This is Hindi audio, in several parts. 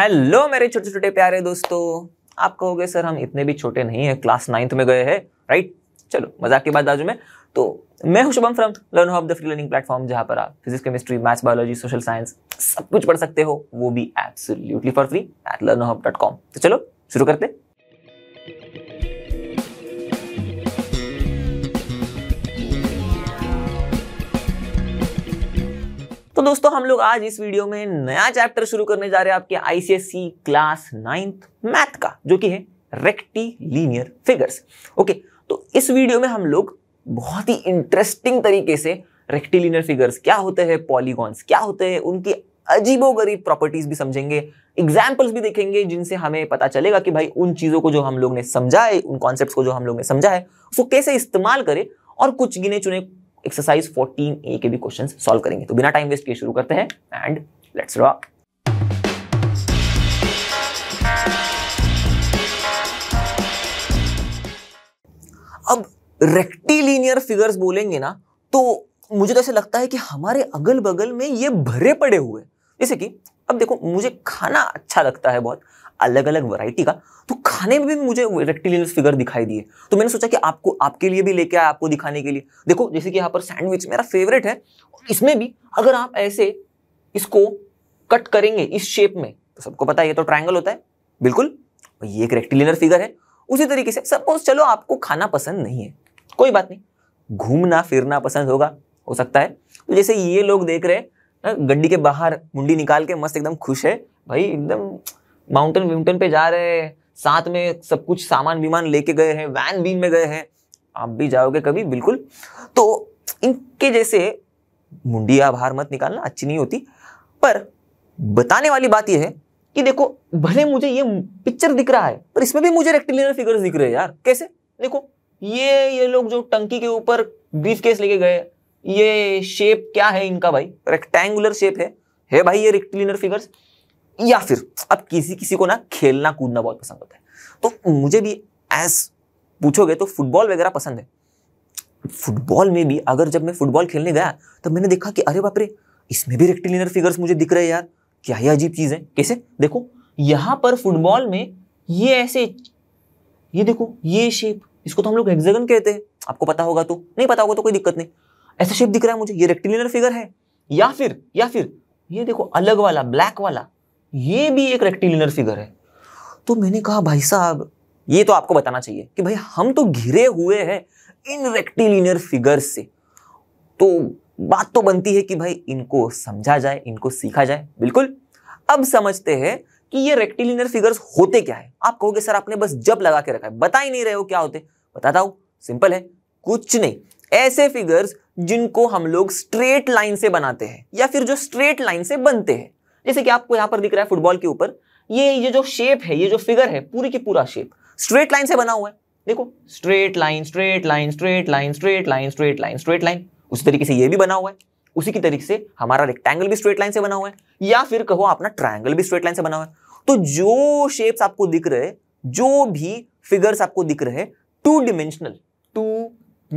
हेलो मेरे छोटे छोटे प्यारे दोस्तों आप कहोगे सर हम इतने भी छोटे नहीं हैं क्लास नाइन्थ में गए हैं राइट चलो मजाक के बाद बाजू में तो मैं हूं Shubham from learn of the free learning platform जहां पर आप physics chemistry maths biology social science सब कुछ पढ़ सकते हो वो भी absolutely for free at learn dot com तो चलो शुरू करते तो दोस्तों हम लोग आज इस वीडियो में नया चैप्टर शुरू करने जा रहे हैं आपके आईसीएससी क्लास नाइन्थ मैथ का जो कि है रेक्टिलीनियर फिगर्स ओके तो इस वीडियो में हम लोग बहुत ही इंटरेस्टिंग तरीके से रेक्टिलीनियर फिगर्स क्या होते हैं पॉलीगॉन्स क्या होते हैं उनकी अजीबो गरीब प्रॉपर्टीज भी समझेंगे एग्जाम्पल्स भी देखेंगे जिनसे हमें पता चलेगा कि भाई उन चीज़ों को जो हम लोग ने समझा है उन कॉन्सेप्ट को जो हम लोग ने समझा है उसको कैसे इस्तेमाल करें और कुछ गिने चुने एक्सरसाइज 14 ए के भी क्वेश्चन सॉल्व करेंगे तो बिना टाइम वेस्ट किए शुरू करते हैं एंड लेट्स रॉक अब रेक्टिलीनियर फिगर्स बोलेंगे ना तो मुझे तो ऐसे लगता है कि हमारे अगल बगल में ये भरे पड़े हुए जैसे कि अब देखो मुझे खाना अच्छा लगता है बहुत अलग अलग वैरायटी का तो खाने में भी मुझे रेक्टिलिनस फिगर दिखाई दिए तो मैंने सोचा कि आपको आपके लिए भी लेके आया आपको दिखाने के लिए देखो जैसे कि यहाँ पर सैंडविच मेरा फेवरेट है इसमें भी अगर आप ऐसे इसको कट करेंगे इस शेप में तो सबको पता है ये तो ट्राइंगल होता है बिल्कुल ये एक रेक्टिलिनर फिगर है उसी तरीके से सपोज चलो आपको खाना पसंद नहीं है कोई बात नहीं घूमना फिरना पसंद होगा हो सकता है तो जैसे ये लोग देख रहे हैं गड्डी के बाहर मुंडी निकाल के मस्त एकदम खुश है भाई एकदम माउंटेन विमटन पे जा रहे हैं साथ में सब कुछ सामान विमान लेके गए हैं वैन बीन में गए हैं आप भी जाओगे कभी बिल्कुल तो इनके जैसे मुंडिया भार मत निकालना अच्छी नहीं होती पर बताने वाली बात यह है कि देखो भले मुझे ये पिक्चर दिख रहा है पर इसमें भी मुझे रेक्टिलिनियर फिगर्स दिख रहे हैं यार कैसे देखो ये ये लोग जो टंकी के ऊपर ब्रीफ केस लेके गए ये शेप क्या है इनका भाई रेक्टेंगुलर शेप है है भाई ये रेक्टिलिनियर फिगर्स या फिर अब किसी किसी को ना खेलना कूदना बहुत पसंद होता है तो मुझे भी एज पूछोगे तो फुटबॉल वगैरह पसंद है फुटबॉल में भी अगर जब मैं फुटबॉल खेलने गया तो मैंने देखा कि अरे बाप रे इसमें भी रेक्टिलिनर फिगर्स मुझे दिख रहे हैं यार क्या ही अजीब चीज़ है कैसे देखो यहां पर फुटबॉल में ये ऐसे ये देखो ये शेप इसको तो हम लोग हेक्सागन कहते हैं आपको पता होगा तो नहीं पता होगा तो कोई दिक्कत नहीं ऐसा शेप दिख रहा है मुझे ये रेक्टिलिनर फिगर है या फिर या फिर ये देखो अलग वाला ब्लैक वाला ये भी एक रेक्टिलिनर फिगर है तो मैंने कहा भाई साहब ये तो आपको बताना चाहिए कि भाई हम तो घिरे हुए हैं इन रेक्टिलिनियर फिगर्स से तो बात तो बनती है कि भाई इनको समझा जाए इनको सीखा जाए बिल्कुल अब समझते हैं कि ये रेक्टिलिनियर फिगर्स होते क्या है आप कहोगे सर आपने बस जब लगा के रखा है बता ही नहीं रहे हो क्या होते बताता हूं सिंपल है कुछ नहीं ऐसे फिगर्स जिनको हम लोग स्ट्रेट लाइन से बनाते हैं या फिर जो स्ट्रेट लाइन से बनते हैं जैसे कि आपको यहाँ पर दिख रहा है फुटबॉल के ऊपर ये ये जो शेप है ये जो फिगर है पूरी की पूरा शेप स्ट्रेट लाइन से बना हुआ है देखो straight line straight line straight line straight line straight line straight line उसी तरीके से ये भी बना हुआ है उसी की तरीके से हमारा रेक्टेंगल भी स्ट्रेट लाइन से बना हुआ है या फिर कहो अपना ट्राइंगल भी स्ट्रेट लाइन से बना हुआ है तो जो शेप्स आपको दिख रहे जो भी फिगर्स आपको दिख रहे two dimensional two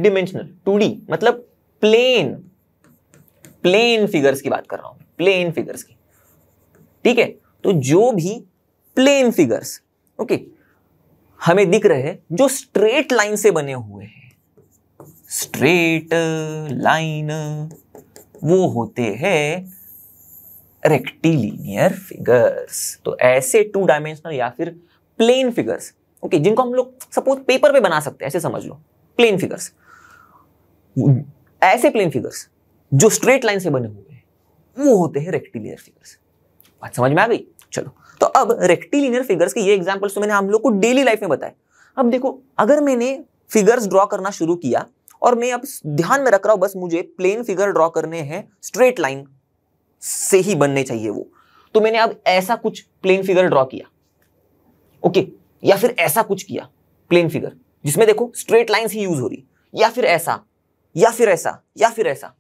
dimensional two D मतलब प्लेन प्लेन फिगर्स की बात कर रहा हूं प्लेन फिगर्स की ठीक है तो जो भी प्लेन फिगर्स ओके हमें दिख रहे हैं जो स्ट्रेट लाइन से बने हुए हैं स्ट्रेट लाइन वो होते हैं रेक्टिलीनियर फिगर्स तो ऐसे टू डायमेंशनल या फिर प्लेन फिगर्स ओके जिनको हम लोग सपोज पेपर पे बना सकते हैं ऐसे समझ लो प्लेन फिगर्स ऐसे प्लेन फिगर्स जो स्ट्रेट लाइन से बने हुए हैं वो होते हैं रेक्टिलियर फिगर्स बात समझ में आ गई चलो तो अब रेक्टिलिनियर फिगर्स के ये एग्जाम्पल्स तो मैंने हम लोग को डेली लाइफ में बताया अब देखो अगर मैंने फिगर्स ड्रॉ करना शुरू किया और मैं अब ध्यान में रख रहा हूं बस मुझे प्लेन फिगर ड्रॉ करने हैं स्ट्रेट लाइन से ही बनने चाहिए वो तो मैंने अब ऐसा कुछ प्लेन फिगर ड्रॉ किया ओके या फिर ऐसा कुछ किया प्लेन फिगर जिसमें देखो स्ट्रेट लाइंस ही यूज हो रही या फिर ऐसा या फिर ऐसा या फिर ऐसा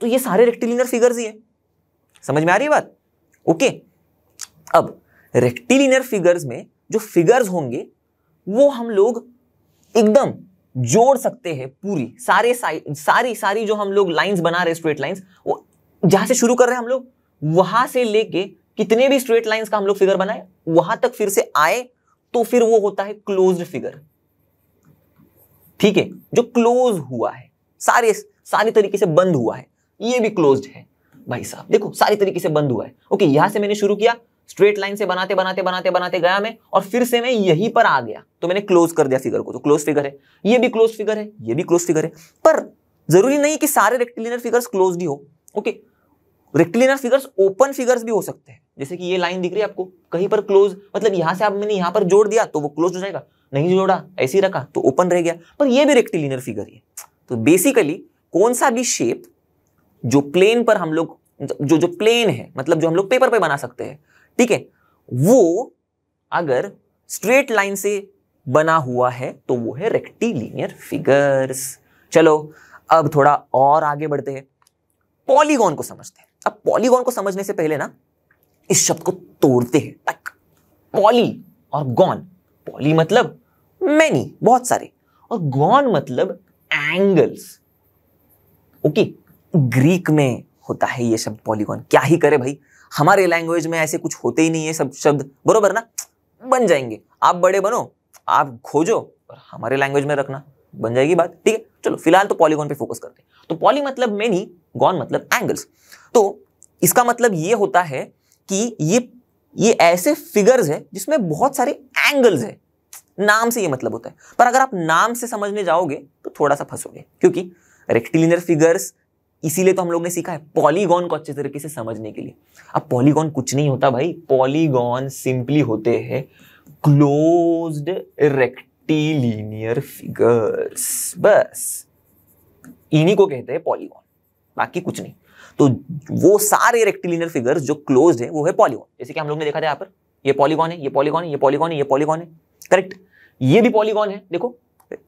तो ये सारे रेक्टिलिनियर फिगर्स ही है समझ में आ रही है बात ओके अब रेक्टिलिनियर फिगर्स में जो फिगर्स होंगे वो हम लोग एकदम जोड़ सकते हैं पूरी सारे सारी सारी जो हम लोग लाइंस बना रहे स्ट्रेट लाइंस वो जहां से शुरू कर रहे हैं हम लोग वहां से लेके कितने भी स्ट्रेट लाइंस का हम लोग फिगर बनाए वहां तक फिर से आए तो फिर वो होता है क्लोज फिगर ठीक है जो क्लोज हुआ है सारे सारे तरीके से बंद हुआ है ये भी क्लोज है भाई साहब देखो सारी तरीके से बंद हुआ है ओके यहां से मैंने शुरू किया स्ट्रेट लाइन से बनाते बनाते बनाते बनाते गया मैं और फिर से मैं यहीं पर आ गया तो मैंने क्लोज कर दिया फिगर को तो क्लोज फिगर है ये भी क्लोज फिगर है ये भी क्लोज फिगर है पर जरूरी नहीं कि सारे रेक्टिलिनर फिगर्स क्लोज ही हो okay rectilinear figures open figures भी हो सकते हैं जैसे कि ये लाइन दिख रही है आपको कहीं पर क्लोज मतलब यहां से आप मैंने यहां पर जोड़ दिया तो वो क्लोज हो जाएगा नहीं जोड़ा ऐसे ही रखा तो ओपन रह गया पर ये भी रेक्टिलिनर फिगर है तो बेसिकली कौन सा भी शेप जो प्लेन पर हम लोग जो जो प्लेन है मतलब जो हम लोग पेपर पे बना सकते हैं ठीक है वो अगर स्ट्रेट लाइन से बना हुआ है तो वो है रेक्टिलीनियर फिगर्स चलो अब थोड़ा और आगे बढ़ते हैं पॉलीगॉन को समझते हैं अब पॉलीगॉन को समझने से पहले ना इस शब्द को तोड़ते हैं टक पॉली और गॉन पॉली मतलब मैनी बहुत सारे और गॉन मतलब एंगल्स ओके ग्रीक में होता है ये शब्द पॉलीगॉन क्या ही करे भाई हमारे लैंग्वेज में ऐसे कुछ होते ही नहीं है सब शब्द बरोबर ना बन जाएंगे आप बड़े बनो आप खोजो और हमारे लैंग्वेज में रखना बन जाएगी बात ठीक है चलो फिलहाल तो पॉलीगॉन पे फोकस करते हैं तो पॉली मतलब मेनी गॉन मतलब एंगल्स तो इसका मतलब ये होता है कि ये ये ऐसे फिगर्स है जिसमें बहुत सारे एंगल्स है नाम से ये मतलब होता है पर अगर आप नाम से समझने जाओगे तो थोड़ा सा फंसोगे क्योंकि रेक्टिलिनियर फिगर्स इसीलिए तो हम लोग ने सीखा है पॉलीगॉन को अच्छे तरीके से समझने के लिए अब पॉलीगॉन कुछ नहीं होता भाई पॉलीगॉन सिंपली होते हैं क्लोज्ड रेक्टिलीनियर फिगर्स बस इन्हीं को कहते हैं पॉलीगॉन बाकी कुछ नहीं तो वो सारे रेक्टिलीनियर फिगर्स जो क्लोज है वो है पॉलीगॉन जैसे कि हम लोग ने देखा था यहाँ पर ये पॉलीगॉन है ये पॉलीगॉन है ये पॉलीगॉन है ये पॉलीगॉन है करेक्ट ये भी पॉलीगॉन है देखो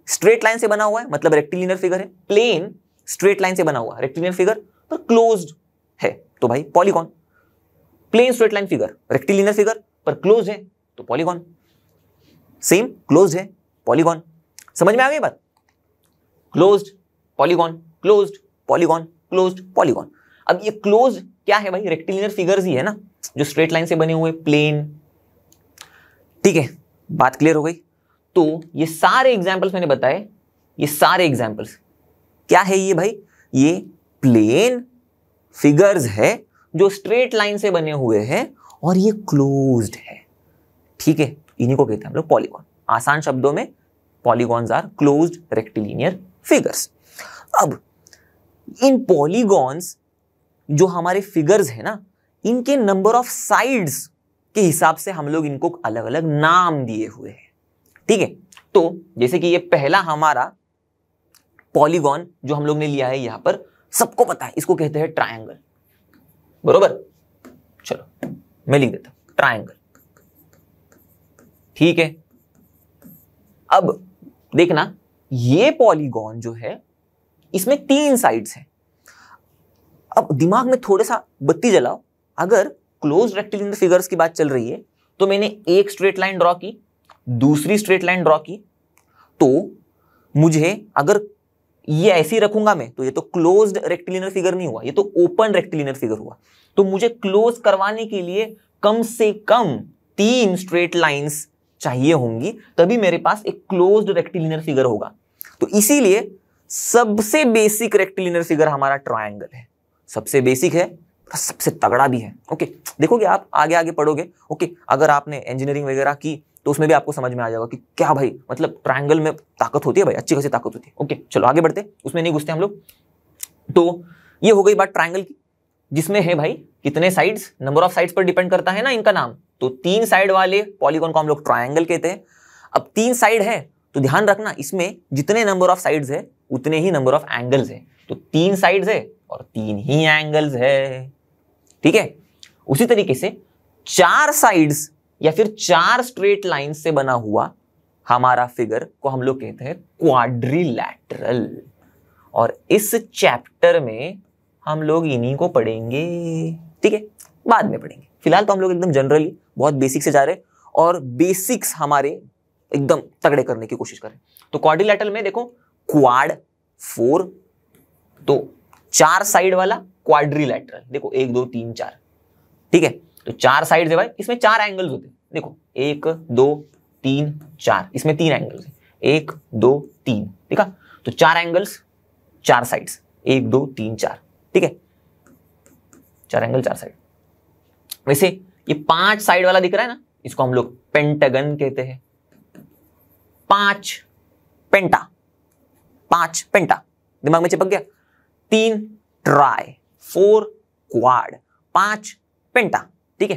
स्ट्रेट लाइन से बना हुआ है मतलब रेक्टिलिनियर फिगर है प्लेन स्ट्रेट लाइन से बना हुआ रेक्टिलियन फिगर पर क्लोज्ड है तो भाई polygon plane straight line figure rectilinear figure पर क्लोज है तो पॉलीगॉन सेम क्लोज है पॉलीगॉन समझ में आ गई बात close polygon close polygon close polygon अब ये क्लोज क्या है भाई रेक्टिलिनियर फिगर्स ही है ना जो स्ट्रेट लाइन से बने हुए प्लेन ठीक है बात क्लियर हो गई तो ये सारे एग्जाम्पल्स मैंने बताए ये सारे एग्जाम्पल्स क्या है ये भाई ये प्लेन फिगर्स है जो स्ट्रेट लाइन से बने हुए हैं और ये क्लोज्ड है ठीक है इन्हीं को कहते हैं हम लोग पॉलीगॉन आसान शब्दों में polygons are closed rectilinear figures अब इन पॉलीगॉन्स जो हमारे फिगर्स है ना इनके नंबर ऑफ साइड्स के हिसाब से हम लोग इनको अलग अलग नाम दिए हुए हैं ठीक है तो जैसे कि ये पहला हमारा पॉलीगॉन जो हम लोग ने लिया है यहां पर सबको पता है इसको कहते हैं ट्रायंगल बरोबर चलो मैं लिख देता हूं ट्रायंगल ठीक है अब देखना ये पॉलीगॉन जो है इसमें तीन साइड्स हैं अब दिमाग में थोड़ा सा बत्ती जलाओ अगर क्लोज रेक्टिलिनियर फिगर्स की बात चल रही है तो मैंने एक स्ट्रेट लाइन ड्रॉ की दूसरी स्ट्रेट लाइन ड्रॉ की तो मुझे अगर ये ऐसी रखूंगा मैं तो ये तो क्लोज्ड रेक्टिलिनर फिगर नहीं हुआ ये तो ओपन रेक्टिलिनर फिगर हुआ तो मुझे क्लोज करवाने के लिए कम से कम तीन स्ट्रेट लाइंस चाहिए होंगी तभी मेरे पास एक क्लोज्ड रेक्टिलिनर फिगर होगा तो इसीलिए सबसे बेसिक रेक्टिलिनर फिगर हमारा ट्रायंगल है सबसे बेसिक है तो सबसे तगड़ा भी है ओके देखोगे आप आगे आगे पढ़ोगे ओके अगर आपने इंजीनियरिंग वगैरह की तो उसमें भी आपको समझ में आ जाएगा कि क्या भाई मतलब ट्राइंगल में ताकत होती है भाई अच्छी खासी ताकत होती है ओके चलो आगे बढ़ते उसमें नहीं घुसते हम लोग तो ये हो गई बात ट्राइंगल की जिसमें है भाई कितने साइड्स नंबर ऑफ साइड्स पर डिपेंड करता है ना इनका नाम तो तीन साइड वाले पॉलीगॉन को हम लोग ट्राइंगल कहते हैं अब तीन साइड है तो ध्यान रखना इसमें जितने नंबर ऑफ साइड्स है उतने ही नंबर ऑफ एंगल्स है तो तीन साइड्स है और तीन ही एंगल्स है ठीक है उसी तरीके से चार साइड्स या फिर चार स्ट्रेट लाइन से बना हुआ हमारा फिगर को हम लोग कहते हैं क्वाड्रिलैटरल और इस चैप्टर में हम लोग इन्हीं को पढ़ेंगे ठीक है बाद में पढ़ेंगे फिलहाल तो हम लोग एकदम जनरली बहुत बेसिक से जा रहे हैं और बेसिक्स हमारे एकदम तगड़े करने की कोशिश करें तो क्वाड्रिलैटरल में देखो क्वाड फोर तो चार साइड वाला क्वाड्रिलैटरल देखो एक दो तीन चार ठीक है तो चार साइड है भाई इसमें चार एंगल्स होते हैं देखो एक दो तीन चार इसमें तीन एंगल्स एक दो तीन ठीक है तो चार एंगल्स चार साइड्स एक दो तीन चार ठीक है चार एंगल चार साइड वैसे ये पांच साइड वाला दिख रहा है ना इसको हम लोग पेंटागन कहते हैं पांच पेंटा पांच पेंटा दिमाग में चिपक गया तीन ट्राई फोर क्वाड पांच पेंटा ठीक है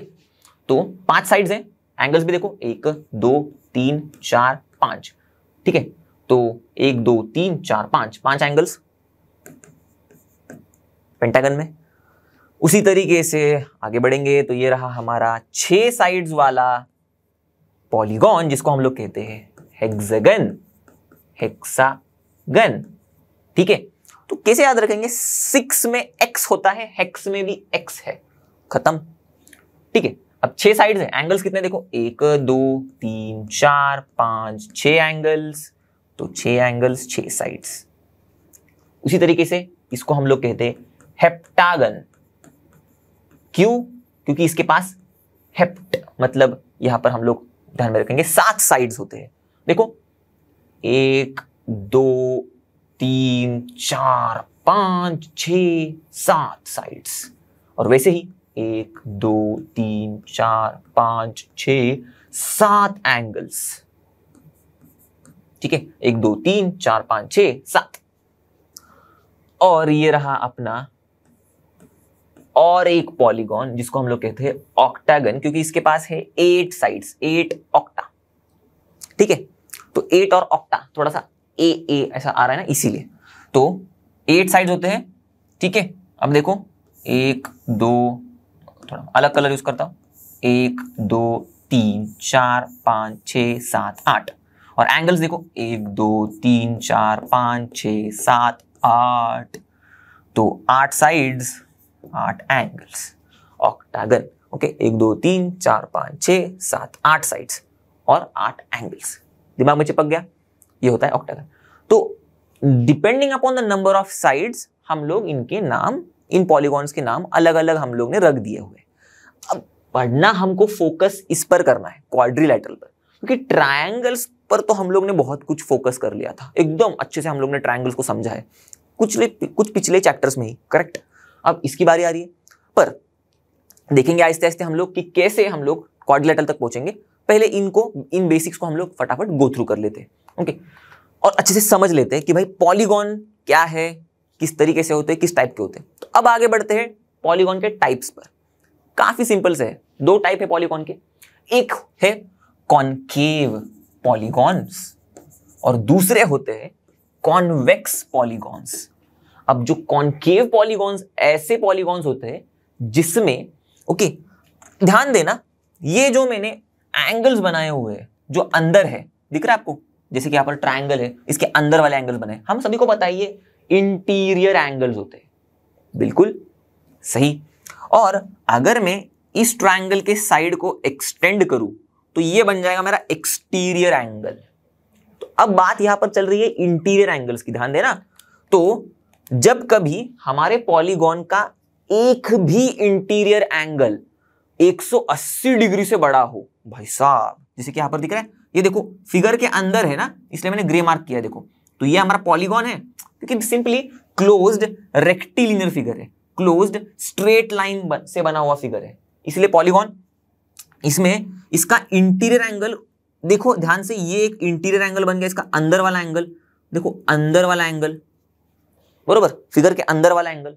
तो पांच साइड्स हैं एंगल्स भी देखो एक दो तीन चार पांच ठीक है तो एक दो तीन चार पांच पांच एंगल्स पेंटागन में उसी तरीके से आगे बढ़ेंगे तो ये रहा हमारा छह साइड्स वाला पॉलीगॉन जिसको हम लोग कहते हैं हेक्सागन हेक्सागन ठीक है तो कैसे याद रखेंगे सिक्स में एक्स होता है हेक्स में भी एक्स है खत्म ठीक है अब छह साइड्स हैं एंगल्स कितने देखो एक दो तीन चार पांच छ एंगल्स तो छ एंगल्स छ साइड्स उसी तरीके से इसको हम लोग कहते हैं हेप्टागन क्यों क्योंकि इसके पास हेप्ट मतलब यहां पर हम लोग ध्यान में रखेंगे सात साइड्स होते हैं देखो एक दो तीन चार पांच छ सात साइड्स और वैसे ही एक दो तीन चार पांच छ सात एंगल्स ठीक है एक दो तीन चार पांच छ सात और ये रहा अपना और एक पॉलीगॉन जिसको हम लोग कहते हैं ऑक्टागन क्योंकि इसके पास है एट साइड्स एट ऑक्टा ठीक है तो एट और ऑक्टा थोड़ा सा ए ए ऐसा आ रहा है ना इसीलिए तो एट साइड्स होते हैं ठीक है अब देखो एक दो थोड़ा अलग कलर यूज़ करता हूँ एक दो तीन चार पाँच छ सात आठ और एंगल्स देखो एक दो तीन चार पाँच छ सात आठ तो आठ साइड्स आठ एंगल्स ऑक्टागन ओके एक दो तीन चार पाँच छ सात आठ साइड्स और आठ एंगल्स दिमाग में चिपक गया ये होता है ऑक्टागन तो depending upon the number of sides हम लोग इनके नाम इन पॉलीगॉन्स के नाम अलग अलग हम लोग ने रख दिए हुए अब पढ़ना हमको फोकस इस पर करना है क्वाड्रीलेटरल पर क्योंकि ट्रायंगल्स पर तो हम लोग ने बहुत कुछ फोकस कर लिया था एकदम अच्छे से हम लोग ने ट्रायंगल्स को समझा है कुछ कुछ पिछले चैप्टर्स में ही करेक्ट अब इसकी बारी आ रही है पर देखेंगे आहिस्ते आहिस्ते हम लोग कि कैसे हम लोग क्वाड्रिलेटरल तक पहुंचेंगे पहले इनको इन बेसिक्स को हम लोग फटाफट गो थ्रू कर लेते हैं ओके और अच्छे से समझ लेते हैं कि भाई पॉलीगॉन क्या है किस तरीके से होते हैं किस टाइप के होते हैं तो अब आगे बढ़ते हैं पॉलीगॉन के टाइप्स पर काफ़ी सिंपल से है दो टाइप है पॉलीगॉन के एक है कॉन्केव पॉलीगॉन्स और दूसरे होते हैं कॉन्वेक्स पॉलीगॉन्स अब जो कॉन्केव पॉलीगॉन्स ऐसे पॉलीगॉन्स होते हैं जिसमें ओके ध्यान देना ये जो मैंने एंगल्स बनाए हुए हैं जो अंदर है दिख रहा है आपको जैसे कि यहाँ पर ट्रायंगल है इसके अंदर वाले एंगल्स बने हम सभी को बताइए इंटीरियर एंगल्स होते हैं बिल्कुल सही और अगर मैं इस ट्रायंगल के साइड को एक्सटेंड करूं तो ये बन जाएगा मेरा एक्सटीरियर एंगल तो अब बात यहां पर चल रही है इंटीरियर एंगल्स की ध्यान देना तो जब कभी हमारे पॉलीगॉन का एक भी इंटीरियर एंगल 180 डिग्री से बड़ा हो भाई साहब जैसे कि यहां पर दिख रहा है ये देखो फिगर के अंदर है ना इसलिए मैंने ग्रे मार्क किया देखो तो ये हमारा पॉलीगॉन है क्योंकि सिंपली क्लोज्ड रेक्टिलिनियर फिगर है क्लोज्ड स्ट्रेट लाइन से बना हुआ फिगर है इसलिए पॉलीगॉन इसमें इसका इंटीरियर एंगल देखो ध्यान से ये एक इंटीरियर एंगल बन गया इसका अंदर वाला एंगल देखो अंदर वाला एंगल बरोबर फिगर के अंदर वाला एंगल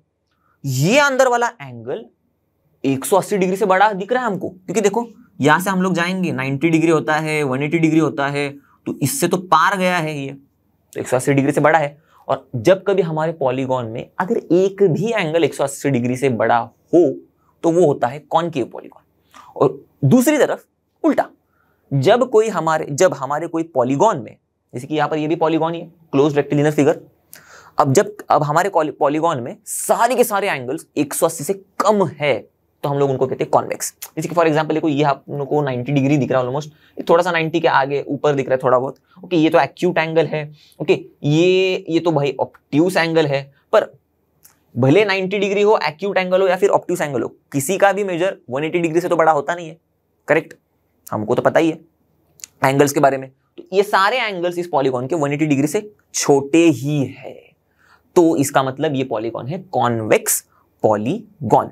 ये अंदर वाला एंगल 180 डिग्री से बड़ा दिख रहा है हमको क्योंकि देखो यहां से हम लोग जाएंगे 90 डिग्री होता है 180 डिग्री होता है तो इससे तो पार गया है ये तो 180 डिग्री से बड़ा है और जब कभी हमारे पॉलीगॉन में अगर एक भी एंगल 180 डिग्री से बड़ा हो तो वो होता है कॉनकेव पॉलीगॉन और दूसरी तरफ उल्टा जब कोई हमारे जब हमारे कोई पॉलीगॉन में जैसे कि यहाँ पर ये भी पॉलीगॉन ही है क्लोज रेक्टिलिनर फिगर अब जब अब हमारे पॉलीगॉन में सारे के सारे एंगल्स 180 से कम है तो हम लोग उनको कहते हैं कॉन्वेक्स जैसे कि फॉर एग्जाम्पल देखो ये आप लोग को नाइन्टी डिग्री दिख रहा है ऑलमोस्ट ये थोड़ा सा नाइन्टी के आगे ऊपर दिख रहा है थोड़ा बहुत ओके ये तो एक्यूट एंगल है ओके ये ये तो भाई ऑप्ट्यूस एंगल है पर भले 90 डिग्री हो एक्यूट एंगल हो या फिर ऑप्टिक्स एंगल हो किसी का भी मेजर 180 डिग्री से तो बड़ा होता नहीं है करेक्ट हमको तो पता ही है एंगल्स के बारे में तो ये सारे एंगल्स इस पॉलीकॉन के 180 डिग्री से छोटे ही है तो इसका मतलब ये पॉलीकॉन है कॉन्वेक्स पॉलीगॉन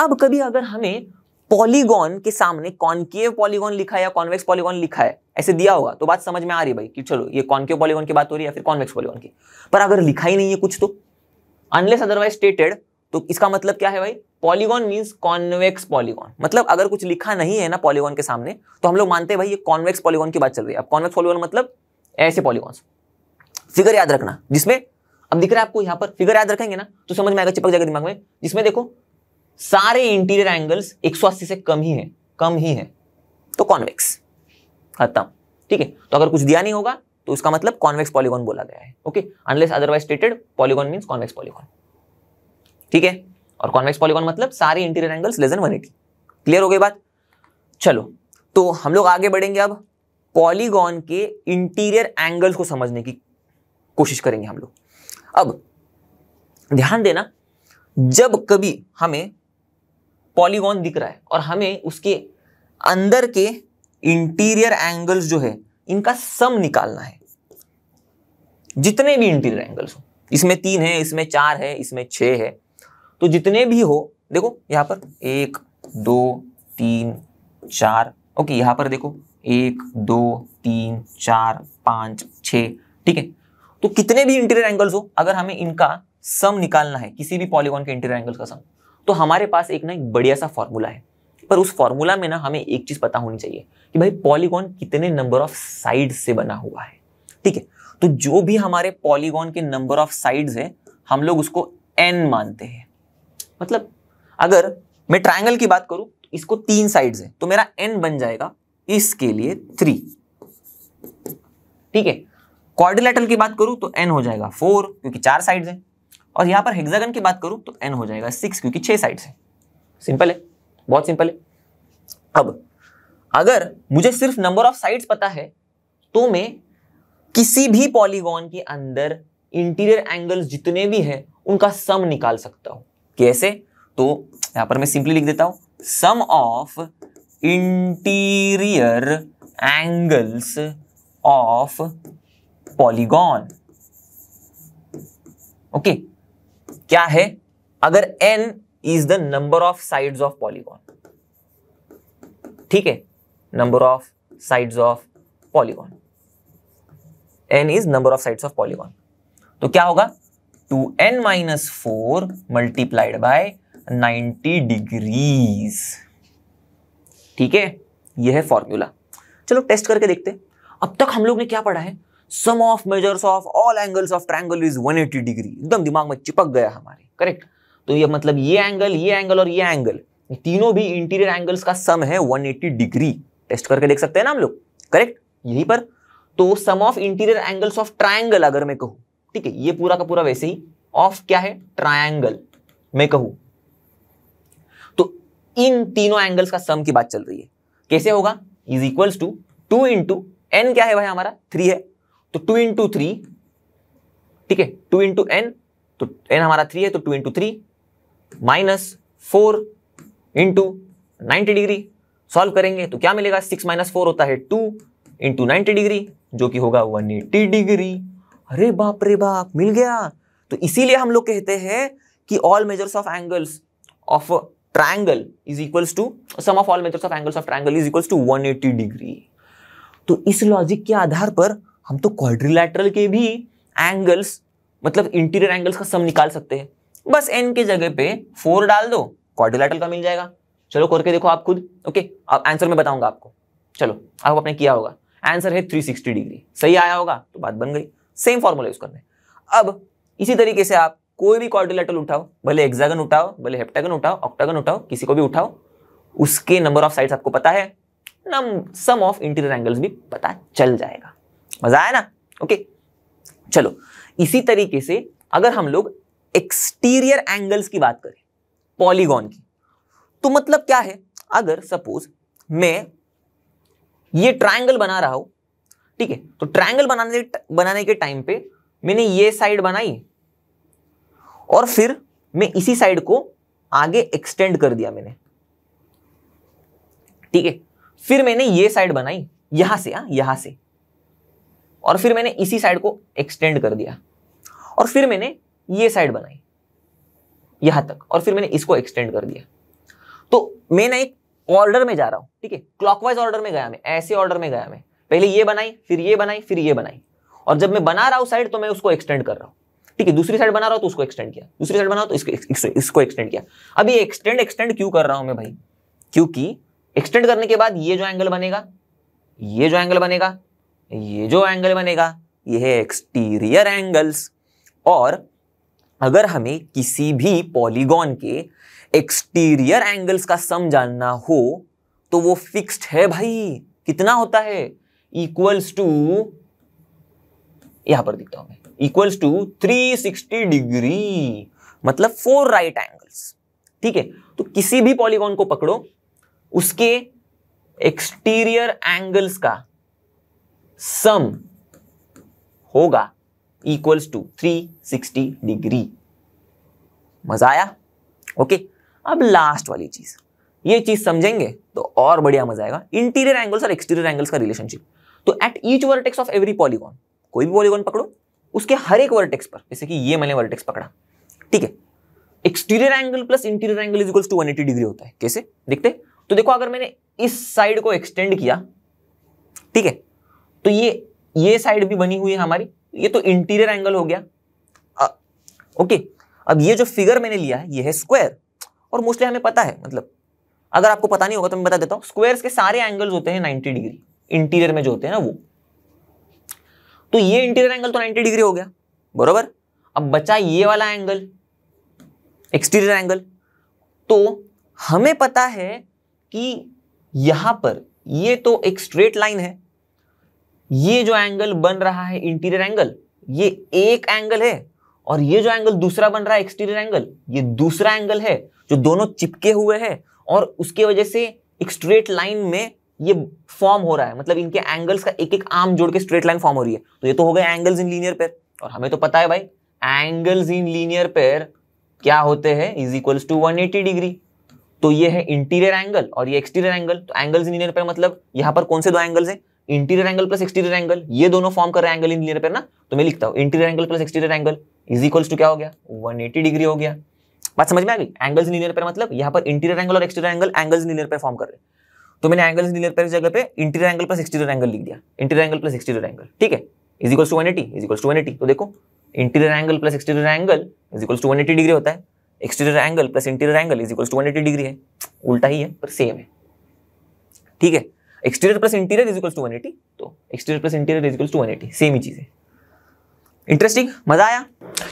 अब कभी अगर हमें पॉलीगॉन के सामने कॉनकेव पॉलीगॉन लिखा है या कॉन्वेक्स पॉलीगॉन लिखा है ऐसे दिया होगा तो बात समझ में आ रही है भाई कि चलो ये कॉनकेव पॉलीगॉन की बात हो रही है या फिर कॉन्वेक्स पॉलीगॉन की पर अगर लिखा ही नहीं है कुछ तो अनलेस अदरवाइज स्टेटेड तो इसका मतलब क्या है भाई पॉलीगॉन मीन्स कॉन्वेक्स पॉलीगॉन मतलब अगर कुछ लिखा नहीं है ना पॉलीगॉन के सामने तो हम लोग मानते हैं भाई ये कॉन्वेक्स पॉलीगॉन की बात चल रही है अब कॉन्वेक्स पॉलीगॉन मतलब ऐसे पॉलीगॉन्स फिगर याद रखना जिसमें अब दिख रहा है आपको यहाँ पर फिगर याद रखेंगे ना तो समझ में आएगा चिपक जाएगा दिमाग में जिसमें देखो सारे इंटीरियर एंगल्स 180 से कम ही है कम ही है तो कॉन्वेक्स खत्म ठीक है तो अगर कुछ दिया नहीं होगा तो उसका मतलब कॉन्वेक्स पॉलीगॉन बोला गया है okay unless otherwise stated polygon mean convex polygon ठीक है और कॉन्वेक्स पॉलीगॉन मतलब सारे interior angles less than 180 clear हो गई बात चलो तो हम लोग आगे बढ़ेंगे अब पॉलीगॉन के इंटीरियर एंगल्स को समझने की कोशिश करेंगे हम लोग अब ध्यान देना जब कभी हमें पॉलीगॉन दिख रहा है और हमें उसके अंदर के इंटीरियर एंगल्स जो है इनका सम निकालना है जितने भी इंटीरियर एंगल्स हो इसमें तीन है इसमें चार है इसमें छ है तो जितने भी हो देखो यहां पर एक दो तीन चार ओके यहां पर देखो एक दो तीन चार पांच छ ठीक है तो कितने भी इंटीरियर एंगल्स हो अगर हमें इनका सम निकालना है किसी भी पॉलीगॉन के इंटीरियर एंगल्स का सम तो हमारे पास एक ना एक बढ़िया सा फॉर्मूला है पर उस फॉर्मूला में ना हमें एक चीज़ पता होनी चाहिए कि भाई पॉलीगॉन कितने नंबर ऑफ साइड से बना हुआ है ठीक है तो जो भी हमारे पॉलीगॉन के नंबर ऑफ साइड है हम लोग उसको एन मानते हैं मतलब अगर मैं ट्राइंगल की बात करूं इसको तीन साइड्स है तो मेरा एन बन जाएगा इसके लिए थ्री ठीक है क्वाड्रिलेटरल की बात करूं तो एन हो जाएगा फोर क्योंकि चार साइड्स हैं और यहां पर हेक्सागन की बात करूं तो एन हो जाएगा सिक्स क्योंकि छह साइड है सिंपल है बहुत सिंपल है अब अगर मुझे सिर्फ नंबर ऑफ साइड्स पता है तो मैं किसी भी पॉलीगॉन के अंदर इंटीरियर एंगल्स जितने भी हैं उनका सम निकाल सकता हूं कैसे तो यहां पर मैं सिंपली लिख देता हूं sum of interior angles of polygon okay क्या है अगर n is the number of sides of polygon ठीक है number of sides of polygon n is number of sides of polygon तो क्या होगा two n minus four multiplied by ninety degrees ठीक है यह है फॉर्मूला चलो टेस्ट करके देखते अब तक हम लोग ने क्या पढ़ा है sum of measures of all angles of triangle is 180 degree एकदम दिमाग में चिपक गया हमारे करेक्ट तो ये मतलब ये एंगल ये एंगल और ये एंगल तीनों भी इंटीरियर एंगल्स का सम है 180 डिग्री टेस्ट करके देख सकते हैं ना हम लोग करेक्ट यही पर तो sum of interior angles of triangle अगर मैं कहूँ ठीक है ये पूरा का पूरा वैसे ही ऑफ क्या है ट्राइंगल मैं कहूँ तो इन तीनों एंगल्स का सम की बात चल रही है कैसे होगा is equals to two into n क्या है भाई हमारा थ्री है तो टू इंटू थ्री ठीक है टू इंटू एन तो एन हमारा थ्री है तो two into three minus four into ninety degree solve करेंगे तो क्या मिलेगा सिक्स माइनस फोर होता है टू इंटू नाइनटी डिग्री जो कि होगा वन एटी डिग्री अरे बाप रे बाप मिल गया तो इसीलिए हम लोग कहते हैं कि all measures of angles of triangle is equals to sum of all measures of angles of triangle is equals to one eighty degree तो इस लॉजिक के आधार पर हम तो क्वाड्रिलैटरल के भी एंगल्स मतलब इंटीरियर एंगल्स का सम निकाल सकते हैं बस एन के जगह पे फोर डाल दो क्वाड्रिलैटरल का मिल जाएगा चलो करके देखो आप खुद ओके अब आंसर मैं बताऊंगा आपको चलो आप आपने किया होगा आंसर है सिक्सटी डिग्री सही आया होगा तो बात बन गई सेम फॉर्मूला यूज करने अब इसी तरीके से आप कोई भी क्वाड्रिलेटरल उठाओ भले एक्जागन उठाओ भले हेप्टागन उठाओ ऑक्टागन उठाओ किसी को भी उठाओ उसके नंबर ऑफ साइड्स आपको पता है सम ऑफ इंटीरियर एंगल्स भी पता चल जाएगा मजा आया ना ओके चलो इसी तरीके से अगर हम लोग एक्सटीरियर एंगल्स की बात करें पॉलीगॉन की तो मतलब क्या है अगर सपोज मैं ये ट्रायंगल बना रहा हूं ठीक है तो ट्रायंगल बनाने बनाने के टाइम पे मैंने ये साइड बनाई और फिर मैं इसी साइड को आगे एक्सटेंड कर दिया मैंने ठीक है फिर मैंने ये साइड बनाई यहां से आ हाँ, यहां से और फिर मैंने इसी साइड को एक्सटेंड कर दिया और फिर मैंने ये साइड बनाई यहां तक और फिर मैंने इसको एक्सटेंड कर दिया तो मैं ना एक ऑर्डर में जा रहा हूं ठीक है क्लॉकवाइज ऑर्डर में गया मैं ऐसे ऑर्डर में गया मैं पहले ये बनाई फिर ये बनाई फिर ये बनाई और जब मैं बना रहा हूं साइड तो मैं उसको एक्सटेंड कर रहा हूं ठीक है दूसरी साइड बना रहा हूं तो उसको एक्सटेंड किया दूसरी साइड बना रहा हूं तो इसको इसको, एक्सटेंड किया अब ये एक्सटेंड एक्सटेंड क्यों कर रहा हूं मैं भाई क्योंकि एक्सटेंड करने के बाद ये जो एंगल बनेगा ये जो एंगल बनेगा ये जो एंगल बनेगा यह है एक्सटीरियर एंगल्स और अगर हमें किसी भी पॉलीगॉन के एक्सटीरियर एंगल्स का सम जानना हो तो वो फिक्स्ड है भाई कितना होता है इक्वल्स टू यहां पर दिखता हूं मैं इक्वल्स टू 360 डिग्री मतलब फोर राइट एंगल्स ठीक है तो किसी भी पॉलीगॉन को पकड़ो उसके एक्सटीरियर एंगल्स का सम होगा इक्वल्स टू 360 डिग्री मजा आया ओके अब लास्ट वाली चीज ये चीज समझेंगे तो और बढ़िया मजा आएगा इंटीरियर एंगल्स और एक्सटीरियर एंगल्स का रिलेशनशिप तो at each vertex of every polygon कोई भी पॉलीगॉन पकड़ो उसके हर एक वर्टेक्स पर जैसे कि ये मैंने वर्टेक्स पकड़ा ठीक है exterior angle plus interior angle is equals to 180 degree होता है कैसे देखते तो देखो अगर मैंने इस साइड को एक्सटेंड किया ठीक है तो ये ये साइड भी बनी हुई है हमारी ये तो इंटीरियर एंगल हो गया आ, ओके अब ये जो फिगर मैंने लिया है ये है स्क्वायर और मोस्टली हमें पता है मतलब अगर आपको पता नहीं होगा तो मैं बता देता हूं स्क्वायर्स के सारे एंगल्स होते हैं 90 डिग्री इंटीरियर में जो होते हैं ना वो तो ये इंटीरियर एंगल तो 90 डिग्री हो गया बरोबर अब बचा ये वाला एंगल एक्सटीरियर एंगल तो हमें पता है कि यहां पर ये तो एक स्ट्रेट लाइन है ये जो एंगल बन रहा है इंटीरियर एंगल ये एक एंगल है और ये जो एंगल दूसरा बन रहा है एक्सटीरियर एंगल ये दूसरा एंगल है जो दोनों चिपके हुए हैं और उसके वजह से एक स्ट्रेट लाइन में ये फॉर्म हो रहा है मतलब इनके एंगल्स का एक एक आर्म जोड़ के स्ट्रेट लाइन फॉर्म हो रही है तो ये तो हो गए एंगल्स इन लीनियर पेयर और हमें तो पता है भाई एंगल्स इन लीनियर पेयर क्या होते हैं is equals to eighty degree तो ये है इंटीरियर एंगल और ये एक्सटीरियर एंगल तो एंगल्स इन लीनियर पेयर मतलब यहाँ पर कौन से दो एंगल्स हैं interior angle plus exterior angle ये दोनों फॉर्म कर रहे हैं एंगल इन लीनियर पेयर ना तो मैं लिखता हूँ interior angle plus exterior angle is equals to क्या हो गया 180 डिग्री हो गया बात समझ में आ गई एंगल्स लीनियर पेयर मतलब यहाँ पर इंटीरियर एंगल और exterior angle angles linear pair form कर रहे तो मैंने एंगल्स लीनियर पेयर जगह पे interior angle plus exterior angle लिख दिया interior angle plus exterior angle ठीक है is equals to one eighty is equals to one eighty तो देखो interior angle plus exterior angle is equals to one eighty degree होता है exterior angle plus interior angle is equals to one eighty degree है उल्टा ही है पर सेम है ठीक है exterior plus interior is equals to one eighty तो exterior plus interior is equals to one eighty same ही चीज़ है इंटरेस्टिंग मजा आया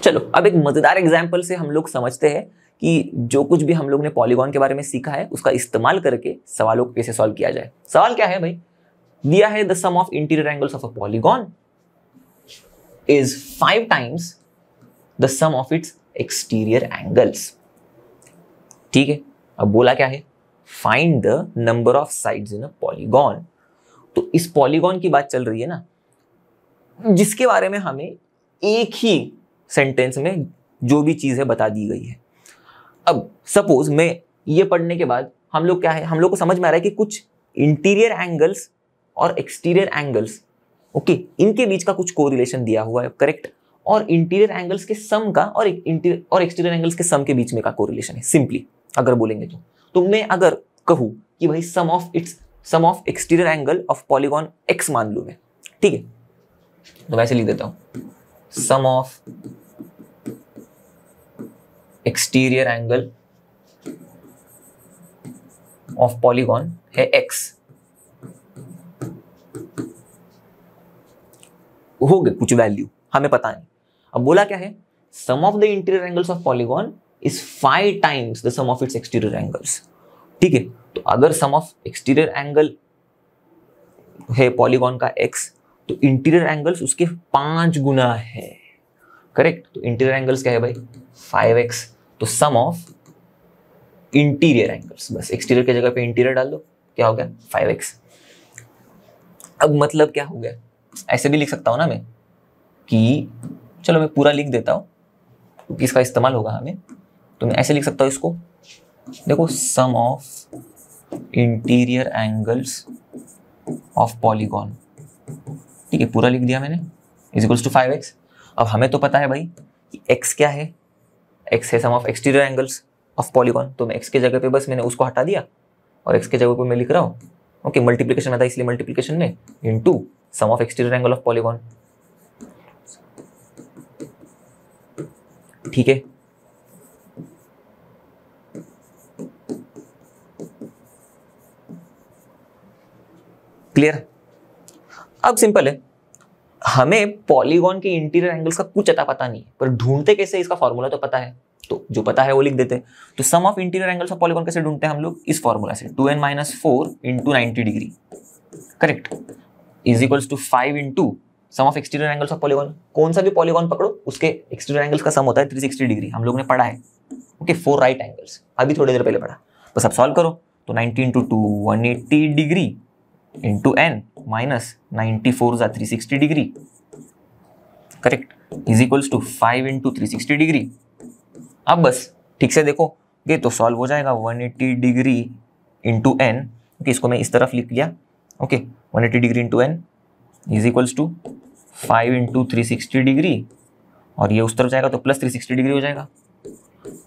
चलो अब एक मज़ेदार एग्जाम्पल से हम लोग समझते हैं कि जो कुछ भी हम लोग ने पॉलीगॉन के बारे में सीखा है उसका इस्तेमाल करके सवालों को कैसे सॉल्व किया जाए सवाल क्या है भाई दिया है the sum of interior angles of a polygon is five times the sum of its exterior angles ठीक है अब बोला क्या है find the number of sides in a polygon तो इस पॉलीगॉन की बात चल रही है ना जिसके बारे में हमें एक ही सेंटेंस में जो भी चीज़ है बता दी गई है अब सपोज मैं ये पढ़ने के बाद हम लोग क्या है हम लोग को समझ में आ रहा है कि कुछ इंटीरियर एंगल्स और एक्सटीरियर एंगल्स ओके इनके बीच का कुछ कोरिलेशन दिया हुआ है करेक्ट और इंटीरियर एंगल्स के सम का और इंटीरियर और एक्सटीरियर एंगल्स के सम के बीच में का कोरिलेशन है सिंपली अगर बोलेंगे तो तो मैं अगर कहूँ कि भाई sum of its sum of exterior angle of polygon x मान लू मैं ठीक है तो वैसे लिख देता हूं sum of exterior angle of polygon है एक्स हो गए कुछ वैल्यू हमें पता नहीं अब बोला क्या है sum of the interior angles of polygon is five times the sum of its exterior angles ठीक है तो अगर सम ऑफ एक्सटीरियर एंगल है पॉलीगॉन का एक्स तो इंटीरियर एंगल्स उसके पांच गुना है करेक्ट तो इंटीरियर एंगल्स क्या है भाई फाइव एक्स तो सम ऑफ इंटीरियर एंगल्स बस एक्सटीरियर की जगह पे इंटीरियर डाल दो क्या हो गया फाइव एक्स अब मतलब क्या हो गया ऐसे भी लिख सकता हूं ना मैं कि चलो मैं पूरा लिख देता हूं क्योंकि इसका इस्तेमाल होगा हमें तो मैं ऐसे लिख सकता हूँ इसको देखो sum of interior angles of polygon ठीक है पूरा लिख दिया मैंने is equals to five x अब हमें तो पता है भाई कि एक्स क्या है एक्स है sum of exterior angles of polygon तो मैं एक्स के जगह पे बस मैंने उसको हटा दिया और एक्स के जगह पे मैं लिख रहा हूँ ओके मल्टीप्लीकेशन मल्टीप्लिकेशन आता है इसलिए मल्टीप्लीकेशन में two sum of exterior angle of polygon ठीक है क्लियर अब सिंपल है हमें पॉलीगॉन के इंटीरियर एंगल्स का कुछ अता पता नहीं है पर ढूंढते कैसे इसका फॉर्मूला तो पता है तो जो पता है वो लिख देते हैं तो sum of interior angles of polygon कैसे ढूंढते हैं हम लोग इस फॉर्मूला से two n minus four into ninety degree correct is equals to five into sum of exterior angles of polygon कौन सा भी पॉलीगॉन पकड़ो उसके एक्सटीरियर एंगल्स का सम होता है 360 डिग्री हम लोग ने पढ़ा है ओके फोर राइट एंगल्स अभी थोड़ी देर पहले पढ़ा बस अब सॉल्व करो तो ninety into two one degree into n minus ninety four जा three sixty degree correct is equals to five into three sixty degree अब बस ठीक से देखो ये तो सॉल्व हो जाएगा one eighty degree into n okay इसको मैं इस तरफ लिख लिया okay one eighty degree into n is equals to five into three sixty degree और ये उस तरफ जाएगा तो प्लस थ्री सिक्सटी डिग्री हो जाएगा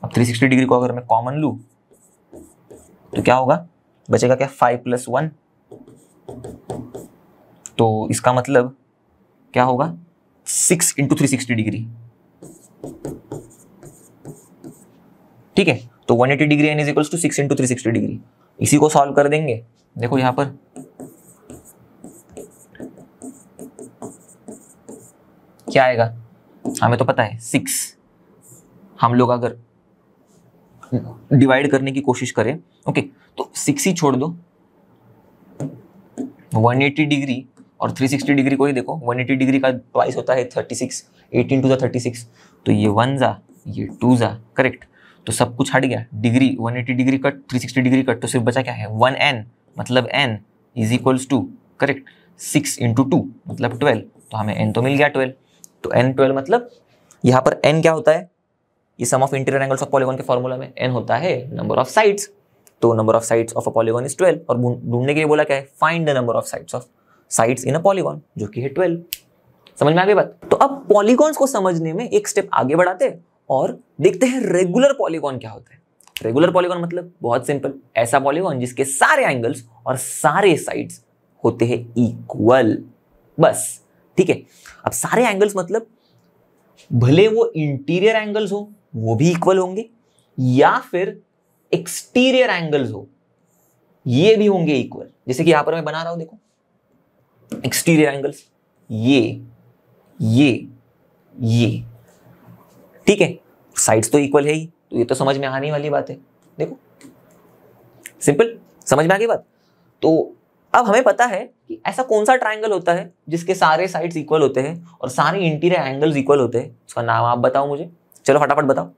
अब थ्री सिक्सटी डिग्री को अगर मैं कॉमन लूँ तो क्या होगा बचेगा क्या फाइव प्लस वन तो इसका मतलब क्या होगा six into three sixty degree ठीक है तो one eighty degree n is equals to six into three sixty degree इसी को सॉल्व कर देंगे देखो यहां पर क्या आएगा हमें तो पता है सिक्स हम लोग अगर डिवाइड करने की कोशिश करें ओके तो सिक्स ही छोड़ दो 180 डिग्री और 360 डिग्री को ही देखो 180 डिग्री का ट्वाइस होता है 36 18 टू द 36 तो ये वन जा ये टू जा करेक्ट तो सब कुछ हट गया degree 180 degree cut 360 degree cut तो सिर्फ बचा क्या है वन एन मतलब n is equals to correct six into two मतलब ट्वेल्व तो हमें एन तो मिल गया ट्वेल्व तो एन ट्वेल्व मतलब यहाँ पर एन क्या होता है ये sum of interior angles of polygon के फॉर्मूला में एन होता है नंबर ऑफ साइड्स तो number of sides of a polygon is twelve और ढूंढने के लिए बोला क्या है find the number of sides of sides in a polygon जो कि है ट्वेल्व समझ में आगे बात तो अब पॉलीगॉन्स को समझने में एक स्टेप आगे बढ़ाते और देखते हैं रेगुलर पॉलीगॉन क्या होता है रेगुलर पॉलीगॉन मतलब बहुत सिंपल ऐसा पॉलीगॉन जिसके सारे एंगल्स और सारे साइड्स होते हैं इक्वल बस ठीक है अब सारे एंगल्स मतलब भले वो इंटीरियर एंगल्स हो वो भी इक्वल होंगे या फिर एक्सटीरियर एंगल्स हो ये भी होंगे इक्वल जैसे कि यहां पर मैं बना रहा हूं देखो एक्सटीरियर एंगल्स ये ये ये ठीक है साइड्स तो इक्वल है ही तो ये तो समझ में आने वाली बात है देखो सिंपल समझ में आ गई बात तो अब हमें पता है कि ऐसा कौन सा ट्रायंगल होता है जिसके सारे साइड्स इक्वल होते हैं और सारे इंटीरियर एंगल्स इक्वल होते हैं उसका नाम आप बताओ मुझे चलो फटाफट बताओ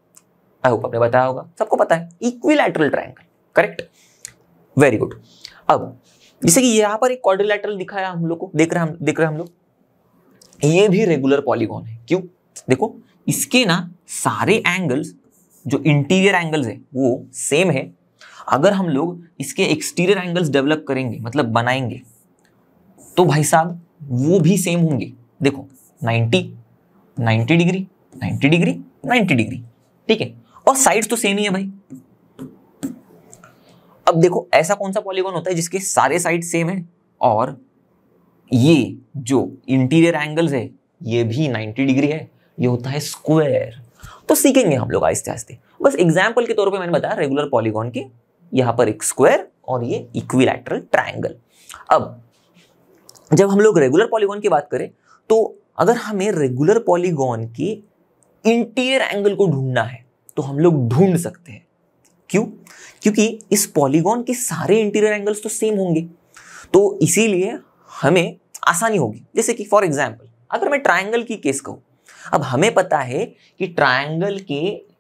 आई होप आपने बताया होगा सबको पता है equilateral triangle correct very good अब जैसे कि यहां पर एक क्वाड्रिलैटरल दिखाया हम लोग को देख रहे हम देख रहे हम लोग ये भी रेगुलर पॉलीगॉन है क्यों देखो इसके ना सारे एंगल्स जो इंटीरियर एंगल्स है वो सेम है अगर हम लोग इसके एक्सटीरियर एंगल्स डेवलप करेंगे मतलब बनाएंगे तो भाई साहब वो भी सेम होंगे देखो 90 90 डिग्री 90 डिग्री 90 डिग्री ठीक है और साइड तो सेम ही है भाई अब देखो ऐसा कौन सा पॉलीगॉन होता है जिसके सारे साइड सेम है और ये जो इंटीरियर एंगल्स है ये भी 90 डिग्री है ये होता है स्क्वायर तो सीखेंगे हम लोग आहिस्ते आहिस्ते बस एग्जाम्पल के तौर पे मैंने बताया रेगुलर पॉलीगॉन की यहां पर एक स्क्वायर और ये इक्विलैटरल ट्रायंगल अब जब हम लोग रेगुलर पॉलीगॉन की बात करें तो अगर हमें रेगुलर पॉलीगॉन की इंटीरियर एंगल को ढूंढना है तो हम लोग ढूंढ सकते हैं क्यों क्योंकि इस पॉलीगॉन के सारे इंटीरियर एंगल्स तो सेम होंगे तो इसीलिए हमें आसानी होगी जैसे कि फॉर एग्जाम्पल अगर मैं ट्राइंगल की केस कहूँ अब हमें पता है कि ट्राइंगल के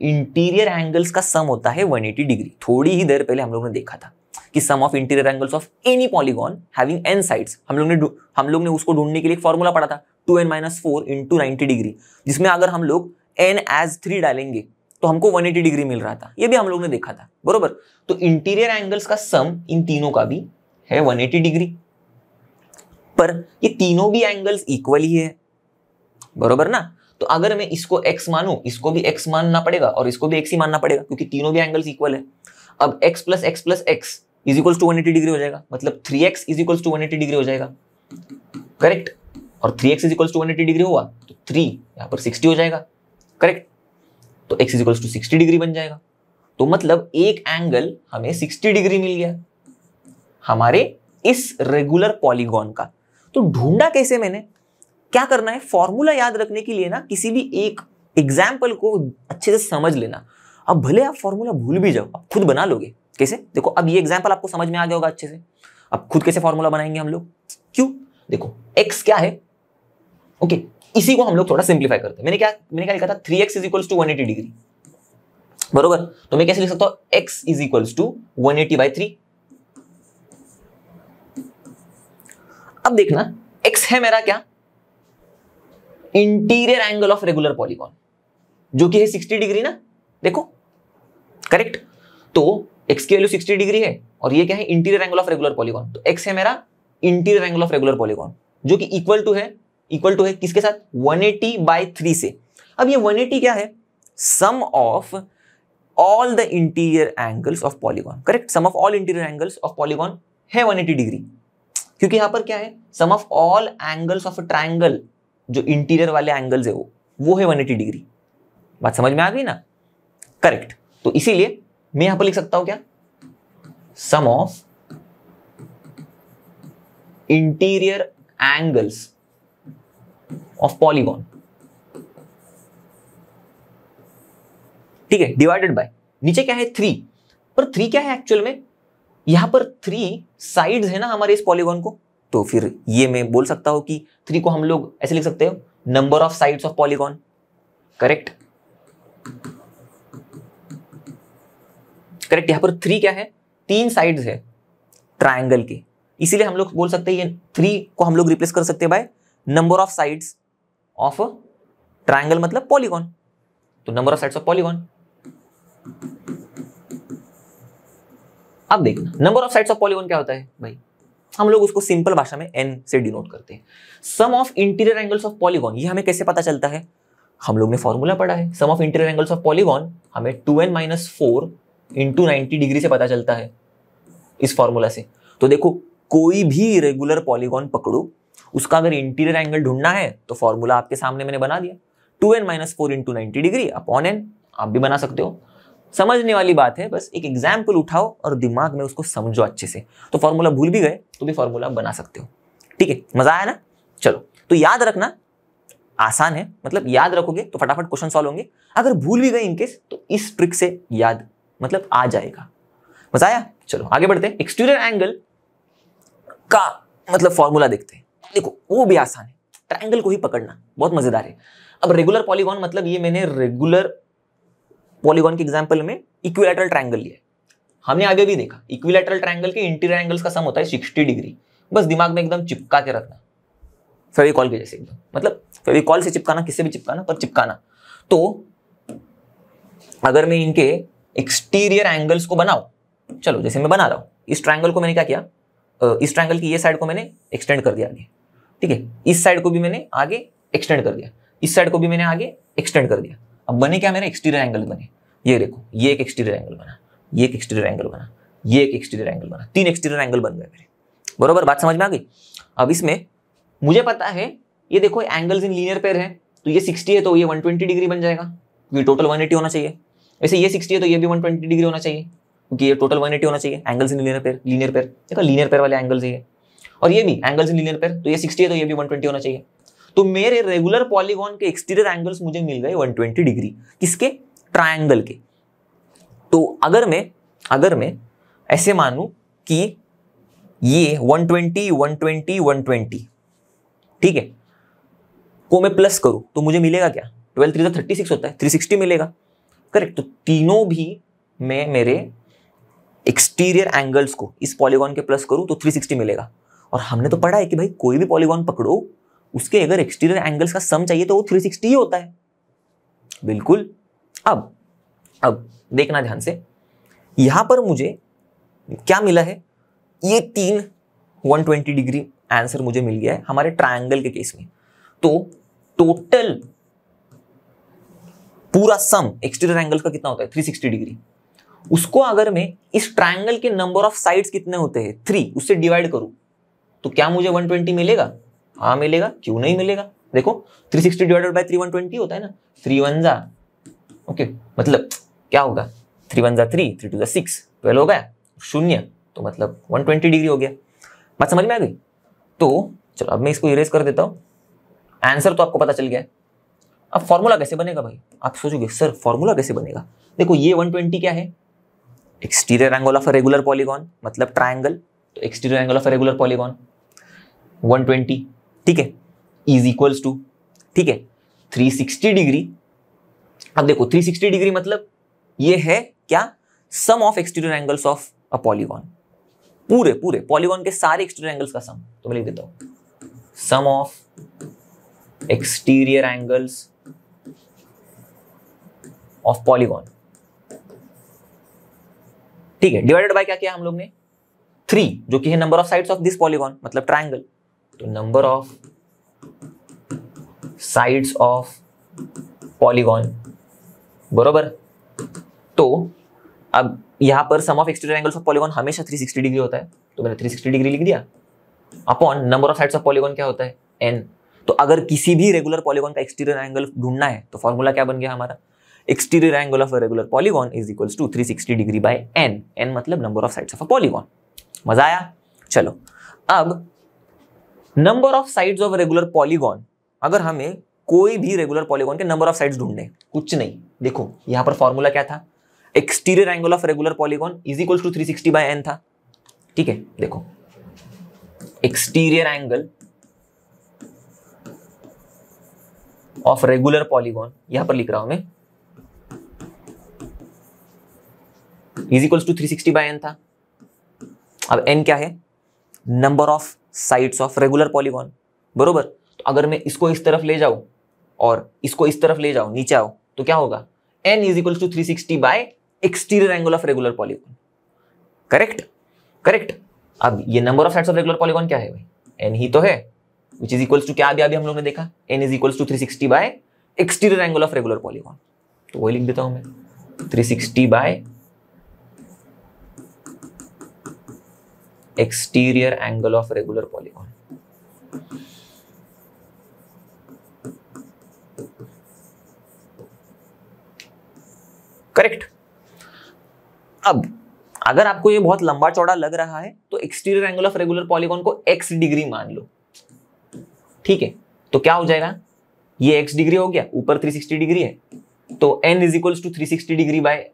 इंटीरियर एंगल्स का सम होता है 180 डिग्री थोड़ी ही देर पहले हम लोग ने देखा था कि sum of interior angles of any polygon having n sides हम लोग ने हम लोग ने उसको ढूंढने के लिए एक फॉर्मूला पढ़ा था two n minus four into ninety degree जिसमें अगर हम लोग एन एज थ्री डालेंगे तो हमको 180 डिग्री मिल रहा था ये भी हम लोग ने देखा था बरोबर तो इंटीरियर एंगल्स का सम इन तीनों का भी है 180 डिग्री पर ये तीनों भी एंगल्स इक्वल ही है बरोबर ना तो अगर मैं इसको x मानू इसको भी x मानना पड़ेगा और इसको भी x ही मानना पड़ेगा क्योंकि तीनों भी एंगल्स इक्वल है अब x plus x plus x is equals to one eighty degree हो जाएगा मतलब three x is equals to one eighty degree हो जाएगा करेक्ट और three x is equals to one eighty degree हुआ तो थ्री यहाँ पर सिक्सटी हो जाएगा करेक्ट तो x is equals to sixty degree बन जाएगा तो मतलब एक एंगल हमें सिक्सटी डिग्री मिल गया हमारे इस रेगुलर पॉलीगॉन का तो ढूंढा कैसे मैंने क्या करना है फॉर्मूला याद रखने के लिए ना किसी भी एक एग्जाम्पल को अच्छे से समझ लेना अब भले आप फॉर्मूला भूल भी जाओ आप खुद बना लोगे कैसे देखो अब ये एग्जाम्पल आपको समझ में आ गया होगा अच्छे से अब खुद कैसे फॉर्मूला बनाएंगे हम लोग क्यों देखो एक्स क्या है ओके इसी को हम लोग थोड़ा सिंप्लीफाई करते हैं मैंने क्या मैंने क्या लिखा था three x is equals to one eighty degree बरोबर तो मैं कैसे लिख सकता हूं x is equals to one eighty by three अब देखना एक्स है मेरा क्या interior angle of regular polygon जो कि है 60 डिग्री ना देखो करेक्ट तो एक्स की वैल्यू 60 डिग्री है और ये क्या है interior angle of regular polygon तो एक्स है मेरा interior angle of regular polygon जो कि इक्वल टू है इक्वल टू है किसके साथ 180 एटी बाई थ्री से अब ये 180 क्या है sum of all the interior angles of polygon correct sum of all interior angles of polygon है 180 डिग्री क्योंकि यहां पर क्या है sum of all angles of triangle जो इंटीरियर वाले एंगल्स है वो वो है 180 डिग्री बात समझ में आ गई ना करेक्ट तो इसीलिए मैं यहां पर लिख सकता हूं क्या sum of interior angles of polygon ठीक है डिवाइडेड बाय नीचे क्या है थ्री पर थ्री क्या है एक्चुअल में यहां पर थ्री साइड्स है ना हमारे इस पॉलीगॉन को तो फिर ये मैं बोल सकता हूं कि थ्री को हम लोग ऐसे लिख सकते हो number of sides of polygon correct correct यहां पर थ्री क्या है तीन साइड्स है ट्रायंगल के इसीलिए हम लोग बोल सकते हैं ये थ्री को हम लोग रिप्लेस कर सकते हैं by number of sides of triangle मतलब पॉलीगॉन तो number of sides of polygon अब देखना number of sides of polygon क्या होता है भाई हम लोग उसको सिंपल भाषा में एन से डिनोट करते हैं sum of interior angles of polygon ये हमें कैसे पता चलता है हम लोग ने फॉर्मूला पढ़ा है sum of interior angles of polygon हमें two n minus four into ninety degree से पता चलता है इस फॉर्मूला से तो देखो कोई भी रेगुलर पॉलीगॉन पकड़ो उसका अगर इंटीरियर एंगल ढूंढना है तो फॉर्मूला आपके सामने मैंने बना दिया two n minus four into ninety degree upon n आप भी बना सकते हो समझने वाली बात है बस एक एग्जाम्पल उठाओ और दिमाग में उसको समझो अच्छे से तो फॉर्मूला भूल भी गए तो भी फॉर्मूला बना सकते हो ठीक है मजा आया ना चलो तो याद रखना आसान है मतलब याद रखोगे तो फटाफट क्वेश्चन सॉल्व होंगे अगर भूल भी गए इनकेस तो इस ट्रिक से याद मतलब आ जाएगा मजा आया चलो आगे बढ़ते हैं एक्सटीरियर एंगल का मतलब फॉर्मूला देखते हैं देखो वो भी आसान है ट्रायंगल को ही पकड़ना बहुत मजेदार है अब रेगुलर पॉलीगॉन मतलब ये मैंने रेगुलर पॉलीगॉन के एग्जाम्पल में इक्विलेटरल ट्रायंगल लिया हमने आगे भी देखा इक्विलेटरल ट्रायंगल के इंटीरियर एंगल्स का सम होता है सिक्सटी डिग्री बस दिमाग में एकदम चिपका के रखना फेविकॉल के जैसे एकदम मतलब फेविकॉल से चिपकाना किससे भी चिपकाना पर चिपकाना तो अगर मैं इनके एक्सटीरियर एंगल्स को बनाऊ चलो जैसे मैं बना रहा हूँ इस ट्राइंगल को मैंने क्या किया इस ट्राइंगल की ये साइड को मैंने एक्सटेंड कर दिया ठीक है इस साइड को भी मैंने आगे एक्सटेंड कर दिया इस साइड को भी मैंने आगे एक्सटेंड कर दिया अब बने क्या मेरे एक्सटीरियर एंगल बने ये देखो ये एक एक्सटीरियर एंगल बना ये एक एक्सटीरियर एंगल बना ये एक एक्सटीरियर एंगल बना तीन एक्सटीरियर एंगल बन गए मेरे बरोबर बात समझ में आ गई अब इसमें मुझे पता है ये देखो एंगल्स इन लीनियर तो पेयर है तो ये 60 है तो ये 120 डिग्री बन जाएगा क्योंकि टोटल 180 होना चाहिए वैसे ये 60 है तो ये भी 120 डिग्री होना चाहिए क्योंकि ये टोटल 180 होना चाहिए angles in linear pair linear pair देखो लीनियर पेयर वाले एंगल्स ये और ये भी एंगल्स इन लीनियर पेयर तो ये 60 है तो ये भी 120 होना चाहिए तो मेरे रेगुलर पॉलीगॉन के एक्सटीरियर एंगल्स मुझे मिल गए 120 डिग्री किसके ट्राइंगल के तो अगर मैं अगर मैं ऐसे मानू कि ये 120 120 120 ठीक है को मैं प्लस करूं तो मुझे मिलेगा क्या ट्वेल्व थ्री थर्टी सिक्स होता है थ्री सिक्सटी मिलेगा करेक्ट तो तीनों भी मैं मेरे एक्सटीरियर एंगल्स को इस पॉलीगॉन के प्लस करूं तो 360 मिलेगा और हमने तो पढ़ा है कि भाई कोई भी पॉलीगॉन पकड़ो उसके अगर एक्सटीरियर एंगल्स का सम चाहिए तो वो 360 ही होता है बिल्कुल अब अब देखना ध्यान से यहां पर मुझे क्या मिला है ये तीन 120 डिग्री आंसर मुझे मिल गया है हमारे ट्रायंगल के केस में तो टोटल पूरा सम एक्सटीरियर एंगल का कितना होता है 360 डिग्री उसको अगर मैं इस ट्रायंगल के नंबर ऑफ साइड्स कितने होते हैं थ्री उससे डिवाइड करूं तो क्या मुझे 120 मिलेगा हाँ मिलेगा क्यों नहीं मिलेगा देखो 360 sixty divided by three one twenty होता है ना थ्री वन जा ओके मतलब क्या होगा थ्री वन जा थ्री थ्री टू जा सिक्स ट्वेल्व हो गया शून्य तो मतलब वन ट्वेंटी डिग्री हो गया बात समझ में आ गई तो चलो अब मैं इसको इरेज कर देता हूँ आंसर तो आपको पता चल गया है अब फॉर्मूला कैसे बनेगा भाई आप सोचोगे सर फॉर्मूला कैसे बनेगा देखो ये ट्वेंटी क्या है exterior angle of a regular polygon मतलब ट्राइंगल तो exterior angle of a regular polygon one twenty ठीक है इज इक्वल्स टू ठीक है थ्री सिक्सटी डिग्री अब देखो थ्री सिक्सटी डिग्री मतलब ये है क्या sum of exterior angles of a polygon पूरे पूरे पॉलीगॉन के सारे एक्सटीरियर एंगल्स का सम तो मैं लिख देता हूं sum of exterior angles of polygon ठीक है डिवाइडेड बाय क्या किया हम लोग ने थ्री जो कि है number of sides of this polygon मतलब ट्रायंगल तो number of sides of polygon बरोबर तो अब यहां पर sum of exterior angles of polygon हमेशा 360 डिग्री होता है तो मैंने 360 डिग्री लिख दिया upon number of sides of polygon क्या होता है एन तो अगर किसी भी रेगुलर पॉलीगॉन का एक्सटीरियर एंगल ढूंढना है तो फॉर्मूला क्या बन गया हमारा exterior angle of a regular polygon is equal to 360 degree by n n मतलब number of sides of a polygon मजा आया चलो अब number of sides of regular polygon अगर हमें कोई भी रेगुलर पॉलीगॉन के नंबर ऑफ साइड्स ढूंढने कुछ नहीं देखो यहां पर फॉर्मूला क्या था exterior angle of regular polygon is equal to three sixty by n था ठीक है देखो exterior angle of regular polygon यहां पर लिख रहा हूं मैं is equal to three sixty by n था अब एन क्या है number of sides of regular polygon बरोबर तो अगर मैं इसको इस तरफ ले जाऊं और इसको इस तरफ ले जाऊं नीचे आओ तो क्या होगा n is equal to three sixty by exterior angle of regular polygon correct correct अब ये number of sides of regular polygon क्या है भाई एन ही तो है विच इज इक्वल्स टू क्या अभी अभी हम लोग ने देखा n is equals to three sixty by exterior angle of regular polygon तो वही लिख देता हूं मैं three sixty by exterior angle of regular polygon. Correct अब अगर आपको ये बहुत लंबा चौड़ा लग रहा है तो exterior angle of regular polygon को एक्स डिग्री मान लो ठीक है तो क्या हो जाएगा ये एक्स डिग्री हो गया ऊपर 360 डिग्री है तो n is equal to three degree by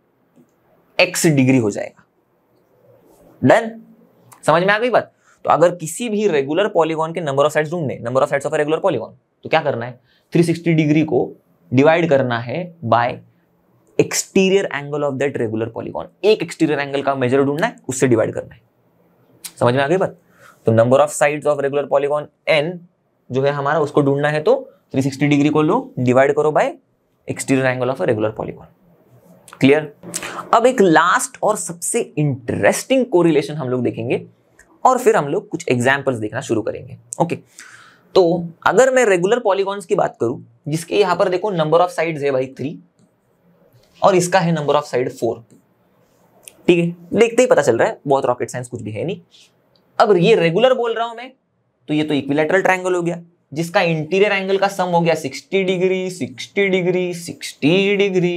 x degree हो जाएगा डन समझ में आ गई बात तो अगर किसी भी रेगुलर पॉलीगॉन के नंबर ऑफ साइड ढूंढने number of sides of regular polygon तो क्या करना है 360 डिग्री को डिवाइड करना है by exterior angle of that regular polygon एक एक्सटीरियर एंगल का मेजर ढूंढना है उससे डिवाइड करना है समझ में आ गई बात तो number of sides of regular polygon n जो है हमारा उसको ढूंढना है तो 360 डिग्री को लो डिवाइड करो by exterior angle of regular polygon clear अब एक लास्ट और सबसे इंटरेस्टिंग कोरिलेशन हम लोग देखेंगे और फिर हम लोग कुछ एग्जाम्पल्स देखना शुरू करेंगे ओके तो अगर मैं रेगुलर पॉलीगॉन्स की बात करूं जिसके यहां पर देखो नंबर ऑफ साइड्स है भाई थ्री और इसका है नंबर ऑफ साइड फोर ठीक है देखते ही पता चल रहा है बहुत रॉकेट साइंस कुछ भी है नहीं अब ये रेगुलर बोल रहा हूं मैं तो ये तो इक्विलेटरल ट्रायंगल हो गया जिसका इंटीरियर एंगल का सम हो गया 60 डिग्री 60 डिग्री 60 डिग्री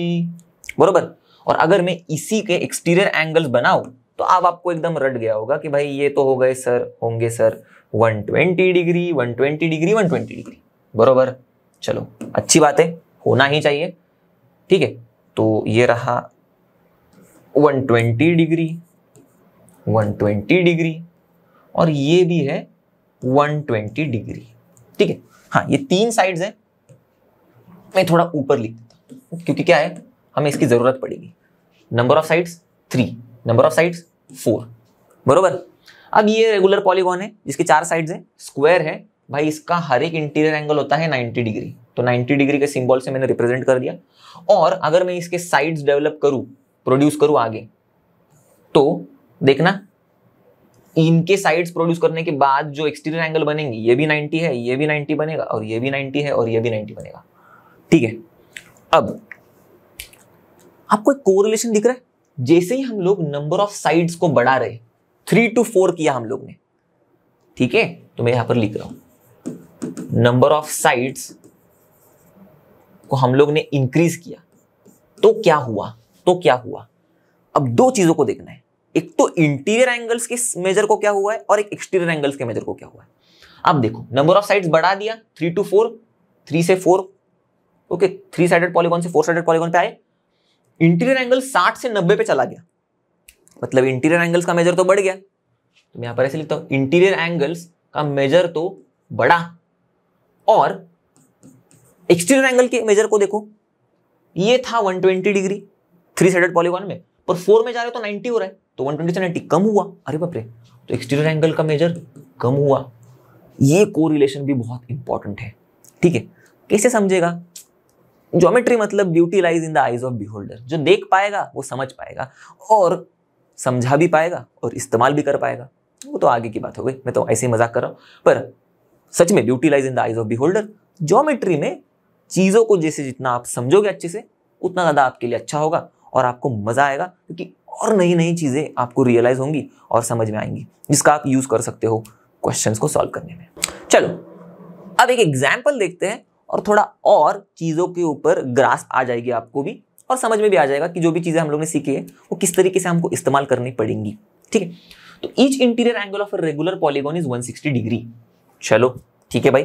बरोबर और अगर मैं इसी के एक्सटीरियर एंगल्स बनाऊं तो अब आपको एकदम रट गया होगा कि भाई ये तो हो गए सर होंगे सर 120 डिग्री 120 डिग्री 120 डिग्री बरोबर चलो अच्छी बात है होना ही चाहिए ठीक है तो ये रहा 120 डिग्री 120 डिग्री और ये भी है 120 डिग्री ठीक है हाँ ये तीन साइड्स हैं मैं थोड़ा ऊपर लिख देता हूँ क्योंकि क्या है हमें इसकी ज़रूरत पड़ेगी number of sides three number of sides four बरोबर अब ये रेगुलर पॉलीगॉन है जिसके चार साइड्स हैं स्क्वायर है भाई इसका हर एक इंटीरियर एंगल होता है 90 डिग्री तो 90 डिग्री के सिंबल से मैंने रिप्रेजेंट कर दिया और अगर मैं इसके साइड्स डेवलप करूँ प्रोड्यूस करूँ आगे तो देखना इनके साइड्स प्रोड्यूस करने के बाद जो एक्सटीरियर एंगल बनेंगे ये भी 90 है ये भी 90 बनेगा और ये भी 90 है और ये भी 90 बनेगा ठीक है अब आपको एक कोरिलेशन दिख रहा है जैसे ही हम लोग नंबर ऑफ साइड्स को बढ़ा रहे थ्री टू फोर किया हम लोग ने ठीक है तो मैं यहां पर लिख रहा हूं नंबर ऑफ साइड्स को हम लोग ने इंक्रीज किया तो क्या हुआ तो क्या हुआ अब दो चीजों को देखना है एक तो इंटीरियर एंगल्स के मेजर को क्या हुआ है और एक एक्सटीरियर एंगल्स के मेजर को क्या हुआ है अब देखो नंबर ऑफ साइड्स बढ़ा दिया थ्री टू फोर थ्री से four okay three sided polygon से फोर साइडेड पॉलीगॉन पे आए इंटीरियर एंगल 60 से 90 पे चला गया मतलब इंटीरियर एंगल्स का मेजर तो बढ़ गया तो मैं यहां पर ऐसे लिखता हूं इंटीरियर एंगल्स का मेजर तो बढ़ा और एक्सटीरियर एंगल के मेजर को देखो ये था 120 डिग्री थ्री साइडेड पॉलीगॉन में पर फोर में जा रहे हो तो 90 हो रहा है तो 120 से 90 कम हुआ अरे बापरे तो एक्सटीरियर एंगल का मेजर कम हुआ ये कोरिलेशन भी बहुत इंपॉर्टेंट है ठीक है कैसे समझेगा ज्योमेट्री मतलब beauty lies in the eyes of beholder जो देख पाएगा वो समझ पाएगा और समझा भी पाएगा और इस्तेमाल भी कर पाएगा वो तो आगे की बात हो गई मैं तो ऐसे ही मजाक कर रहा हूँ पर सच में beauty lies in the eyes of beholder geometry में चीज़ों को जैसे जितना आप समझोगे अच्छे से उतना ज़्यादा आपके लिए अच्छा होगा और आपको मज़ा आएगा क्योंकि और नई नई चीज़ें आपको रियलाइज़ होंगी और समझ में आएंगी जिसका आप यूज़ कर सकते हो क्वेश्चंस को सॉल्व करने में चलो अब एक एग्जाम्पल देखते हैं और थोड़ा और चीज़ों के ऊपर ग्रास आ जाएगी आपको भी और समझ में भी आ जाएगा कि जो भी चीज़ें हम लोग ने सीखी है वो किस तरीके से हमको इस्तेमाल करनी पड़ेंगी ठीक है तो each interior angle of regular polygon is 160 degree चलो ठीक है भाई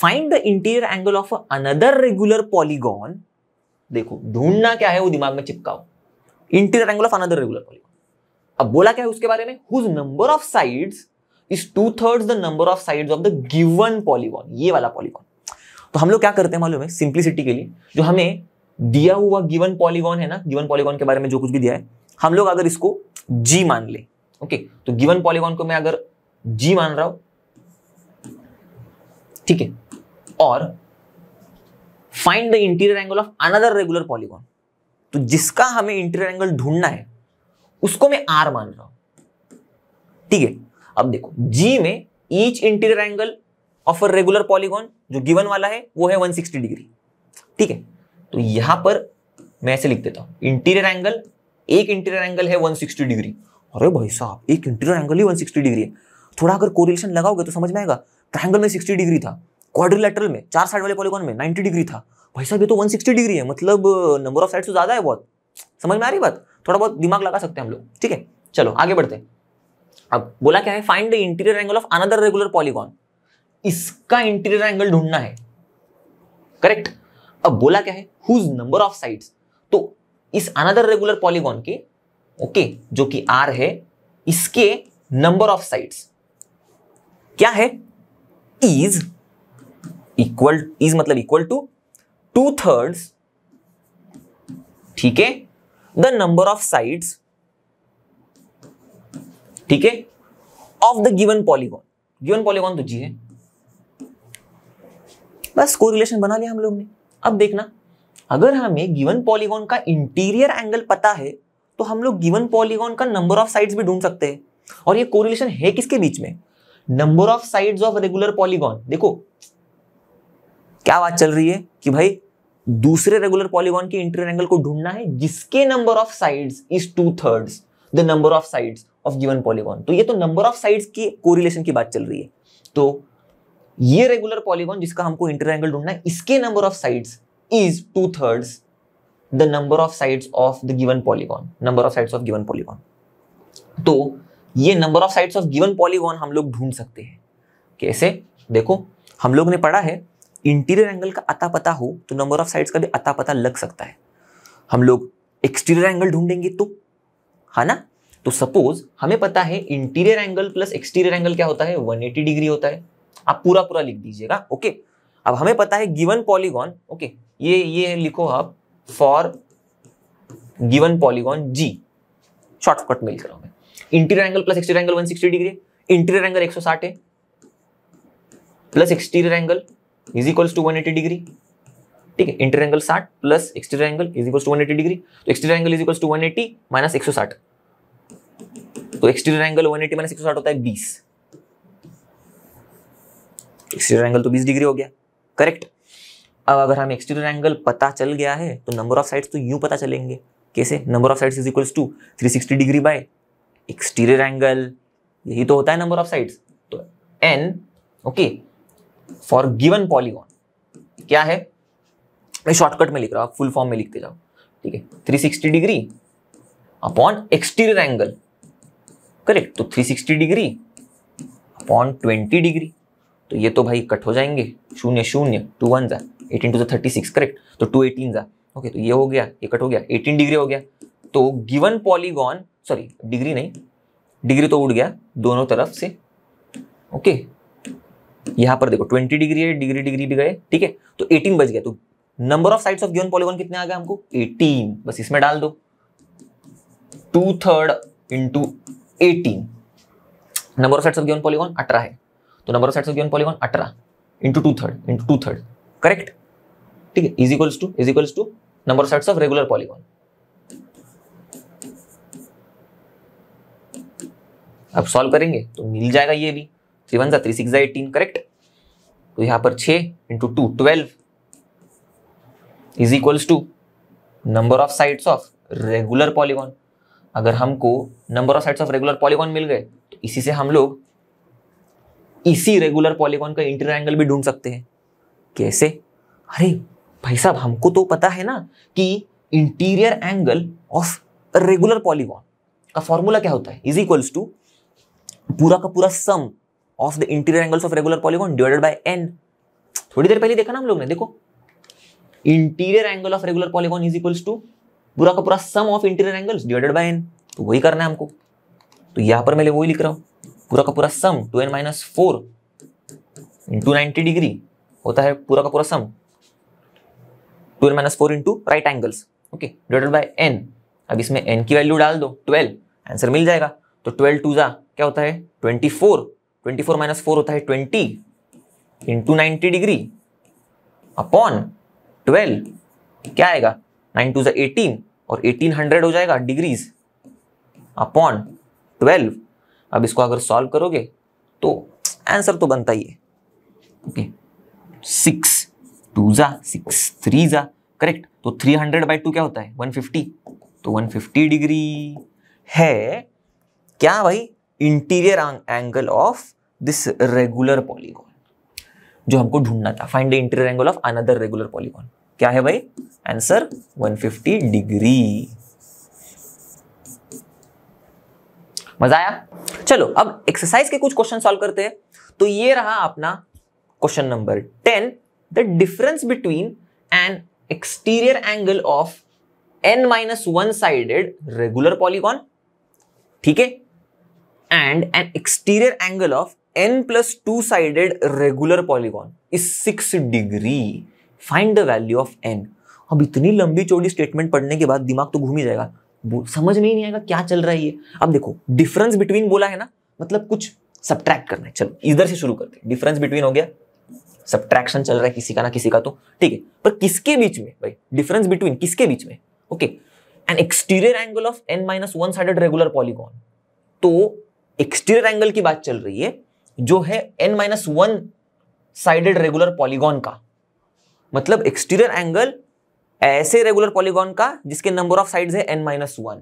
find the interior angle of another regular polygon देखो ढूंढना क्या है वो दिमाग में चिपकाओ interior angle of another regular polygon अब बोला क्या है उसके बारे में whose number of sides is two thirds the number of sides of the given polygon ये वाला पॉलीगॉन तो हम लोग क्या करते हैं मालूम है सिंप्लिसिटी के लिए जो हमें दिया हुआ गिवन पॉलीगॉन है ना गिवन पॉलीगॉन के बारे में जो कुछ भी दिया है हम लोग अगर इसको जी मान ले ओके तो गिवन पॉलीगॉन को मैं अगर जी मान रहा हूं ठीक है और find the interior angle of another regular polygon तो जिसका हमें इंटीरियर एंगल ढूंढना है उसको मैं आर मान रहा हूं ठीक है अब देखो जी में each interior angle of a regular polygon जो गिवन वाला है वो है 160 डिग्री ठीक है तो यहां पर मैं ऐसे लिख देता हूं इंटीरियर एंगल एक इंटीरियर एंगल है 160 डिग्री अरे भाई साहब एक इंटीरियर एंगल ही 160 डिग्री है थोड़ा अगर कोरिलेशन लगाओगे तो समझ में आएगा ट्राइंगल में सिक्सटी डिग्री था क्वाड्रिलेटरल में चार साइड वाले पॉलीगॉन में नाइनटी डिग्री था भाई साहब ये तो 160 डिग्री है मतलब नंबर ऑफ साइड से ज़्यादा है बहुत समझ में आ रही बात थोड़ा बहुत दिमाग लगा सकते हैं हम लोग ठीक है चलो आगे बढ़ते हैं अब बोला क्या है find the interior angle of another regular polygon इसका इंटीरियर एंगल ढूंढना है करेक्ट अब बोला क्या है हुज नंबर ऑफ साइड्स तो इस अनदर रेगुलर पॉलीगॉन के ओके okay, जो कि आर है इसके नंबर ऑफ साइड्स क्या है इज इक्वल इज मतलब इक्वल टू टू थर्ड्स ठीक है द नंबर ऑफ साइड्स ठीक है of the given polygon given polygon तो जी है बस कोरिलेशन बना लिया हम लोग ने अब देखना अगर हमें गिवन पॉलीगॉन का इंटीरियर एंगल पता है तो हम लोग गिवन पॉलीगॉन का नंबर ऑफ साइड्स भी ढूंढ सकते हैं और ये कोरिलेशन है किसके बीच में number of sides of regular polygon देखो क्या बात चल रही है कि भाई दूसरे रेगुलर पॉलीगॉन के इंटीरियर एंगल को ढूंढना है जिसके number of sides is two third the number of sides of given polygon तो ये तो नंबर ऑफ साइड्स की कोरिलेशन की बात चल रही है तो ये रेगुलर पॉलीगॉन जिसका हमको इंटर एंगल ढूंढना है इसके number of sides is two thirds the number of sides of the given polygon number of sides of given polygon तो ये number of sides of given polygon हम लोग ढूंढ सकते हैं कैसे देखो हम लोग ने पढ़ा है इंटीरियर एंगल का अता पता हो तो नंबर ऑफ साइड्स का भी अता पता लग सकता है हम लोग एक्सटीरियर एंगल ढूंढेंगे तो है ना तो सपोज हमें पता है interior angle plus exterior angle क्या होता है 180 डिग्री होता है आप पूरा पूरा लिख दीजिएगा ओके अब हमें पता है गिवन पॉलीगॉन ओके ये ये लिखो आप फॉर गिवन पॉलीगॉन जी शॉर्टकट मिल कर हमें interior angle plus exterior angle 160 degree interior angle 160 है plus exterior angle is equals to 180 degree ठीक है interior angle 60 plus exterior angle is equals to 180 degree तो exterior angle is equals to 180 minus 160 तो एक्सटीरियर एंगल 180 माइनस 160 होता है 20 एक्सटीरियर एंगल तो बीस डिग्री हो गया करेक्ट अब अगर हमें एक्सटीरियर एंगल पता चल गया है तो नंबर ऑफ साइड्स तो यूं पता चलेंगे कैसे number of sides is equals to three sixty degree by exterior angle यही तो होता है नंबर ऑफ साइड्स तो n okay for given polygon क्या है मैं शॉर्टकट में लिख रहा हूँ फुल फॉर्म में लिखते जाओ ठीक है sixty degree upon exterior angle correct तो 360 डिग्री अपॉन 20 डिग्री तो ये तो भाई कट हो जाएंगे शून्य शून्य टू वन जा eighteen two thirty six correct तो टू एटीन जा ओके तो ये हो गया ये कट हो गया एटीन डिग्री हो गया तो गिवन पॉलीगॉन सॉरी डिग्री नहीं डिग्री तो उड़ गया दोनों तरफ से ओके यहां पर देखो ट्वेंटी डिग्री है डिग्री डिग्री भी गए ठीक है तो एटीन बच गया तो number of sides of given polygon कितने आ गए हमको एटीन बस इसमें डाल दो two third into eighteen number of sides of given polygon अठारह है तो number of sides of given polygon अठारह into two third into two third correct ठीक है is equals to is equals to number of sides of regular polygon अब सॉल्व करेंगे तो मिल जाएगा ये भी three one three six eighteen correct तो यहां पर छ into two twelve is equals to number of sides of regular polygon अगर हमको number of sides of regular polygon मिल गए तो इसी से हम लोग इसी रेगुलर पॉलीगॉन का इंटर एंगल भी ढूंढ सकते हैं कैसे अरे भाई साहब हमको तो पता है ना कि interior angle of regular polygon का फॉर्मूला क्या होता है इज इक्वल्स टू पूरा का पूरा sum of the interior angles of regular polygon divided by n थोड़ी देर पहले देखा ना हम लोग ने देखो interior angle of regular polygon is equals to पूरा का पूरा sum of interior angles divided by n तो वही करना है हमको तो यहां पर मैं वही लिख रहा हूं पूरा का पूरा sum two n minus four into ninety degree होता है पूरा का पूरा sum two n minus four into right angles okay divided by n अब इसमें एन की वैल्यू डाल दो ट्वेल्व आंसर मिल जाएगा तो ट्वेल्व टू जा क्या होता है twenty four twenty four minus four होता है twenty into ninety degree upon twelve क्या आएगा नाइन टू जा एटीन और एटीन हंड्रेड हो जाएगा डिग्रीज अपॉन ट्वेल्व अब इसको अगर सॉल्व करोगे तो आंसर तो बनता ही है ओके सिक्स टू जा सिक्स थ्री जा करेक्ट तो थ्री हंड्रेड बाई टू क्या होता है वन फिफ्टी तो वन फिफ्टी डिग्री है क्या भाई interior angle of this regular polygon जो हमको ढूंढना था find the interior angle of another regular polygon क्या है भाई आंसर 150 डिग्री मजा आया चलो अब एक्सरसाइज के कुछ क्वेश्चन सॉल्व करते हैं तो ये रहा अपना question number ten the difference between an exterior angle of n minus one sided regular polygon ठीक है and N exterior angle of n plus two sided regular polygon is six degree find the value of n अब इतनी लंबी चौड़ी स्टेटमेंट पढ़ने के बाद दिमाग तो घूम ही जाएगा समझ में ही नहीं आएगा क्या चल रहा है ये अब देखो डिफरेंस बिटवीन बोला है ना मतलब कुछ सब्ट्रैक्ट करना है चलो इधर से शुरू करते डिफरेंस बिटवीन हो गया सब्ट्रैक्शन चल रहा है किसी का ना किसी का तो ठीक है पर किसके बीच में भाई डिफरेंस बिटवीन किसके बीच में okay n exterior angle of n minus one side regular polygon तो एक्सटीरियर एंगल की बात चल रही है जो है n minus one sided regular polygon का मतलब एक्सटीरियर एंगल ऐसे रेगुलर पॉलीगॉन का जिसके नंबर ऑफ साइड्स है एन माइनस वन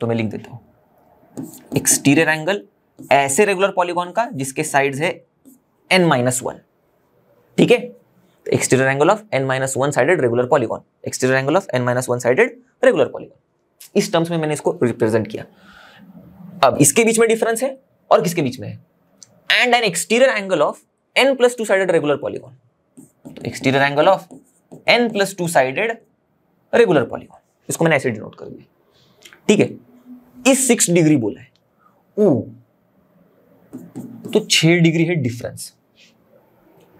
तो मैं लिख देता हूं एक्सटीरियर एंगल ऐसे रेगुलर पॉलीगॉन का जिसके साइड्स है एन माइनस वन ठीक है exterior angle of n minus one sided regular polygon exterior angle of n minus one sided regular polygon इस टर्म्स में मैंने इसको रिप्रेजेंट किया अब इसके बीच में डिफरेंस है और किसके बीच में है and N exterior angle of n plus two sided regular polygon exterior angle of n plus two sided regular polygon इसको मैंने ऐसे डिनोट कर दिया ठीक है इस सिक्स डिग्री बोला है ओ तो छह डिग्री है डिफरेंस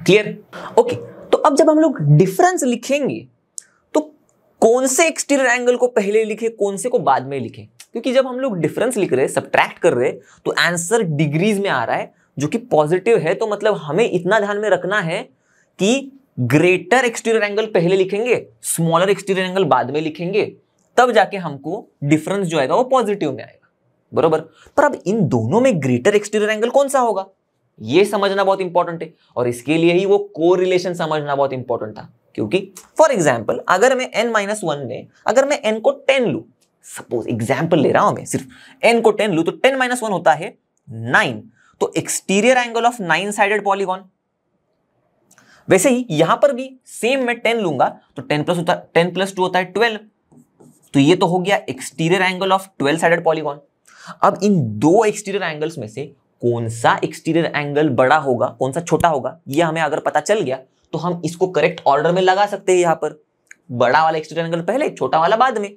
क्लियर ओके तो अब जब हम लोग डिफरेंस लिखेंगे तो कौन से एक्सटीरियर एंगल को पहले लिखे कौन से को बाद में लिखे क्योंकि जब हम लोग डिफरेंस लिख रहे सब्ट्रैक्ट कर रहे तो आंसर डिग्रीज में आ रहा है जो कि पॉजिटिव है तो मतलब हमें इतना ध्यान में रखना है कि ग्रेटर एक्सटीरियर एंगल पहले लिखेंगे स्मॉलर एक्सटीरियर एंगल बाद में लिखेंगे तब जाके हमको डिफरेंस जो आएगा वो पॉजिटिव में आएगा बरोबर पर अब इन दोनों में ग्रेटर एक्सटीरियर एंगल कौन सा होगा ये समझना बहुत इंपॉर्टेंट है और इसके लिए ही वो को रिलेशन समझना बहुत इंपॉर्टेंट था क्योंकि फॉर एग्जाम्पल अगर मैं एन माइनस वन में अगर मैं एन को टेन लू सपोज एग्जाम्पल ले रहा हूं मैं सिर्फ एन को टेन लू तो टेन माइनस वन होता है नाइन तो exterior angle of nine sided polygon वैसे ही यहां पर भी सेम मैं टेन लूंगा तो टेन प्लस होता है टेन प्लस टू होता है ट्वेल्व तो ये तो हो गया exterior angle of twelve sided polygon अब इन दो एक्सटीरियर एंगल्स में से कौन सा एक्सटीरियर एंगल बड़ा होगा कौन सा छोटा होगा ये हमें अगर पता चल गया तो हम इसको करेक्ट ऑर्डर में लगा सकते हैं यहां पर बड़ा वाला एक्सटीरियर एंगल पहले छोटा वाला बाद में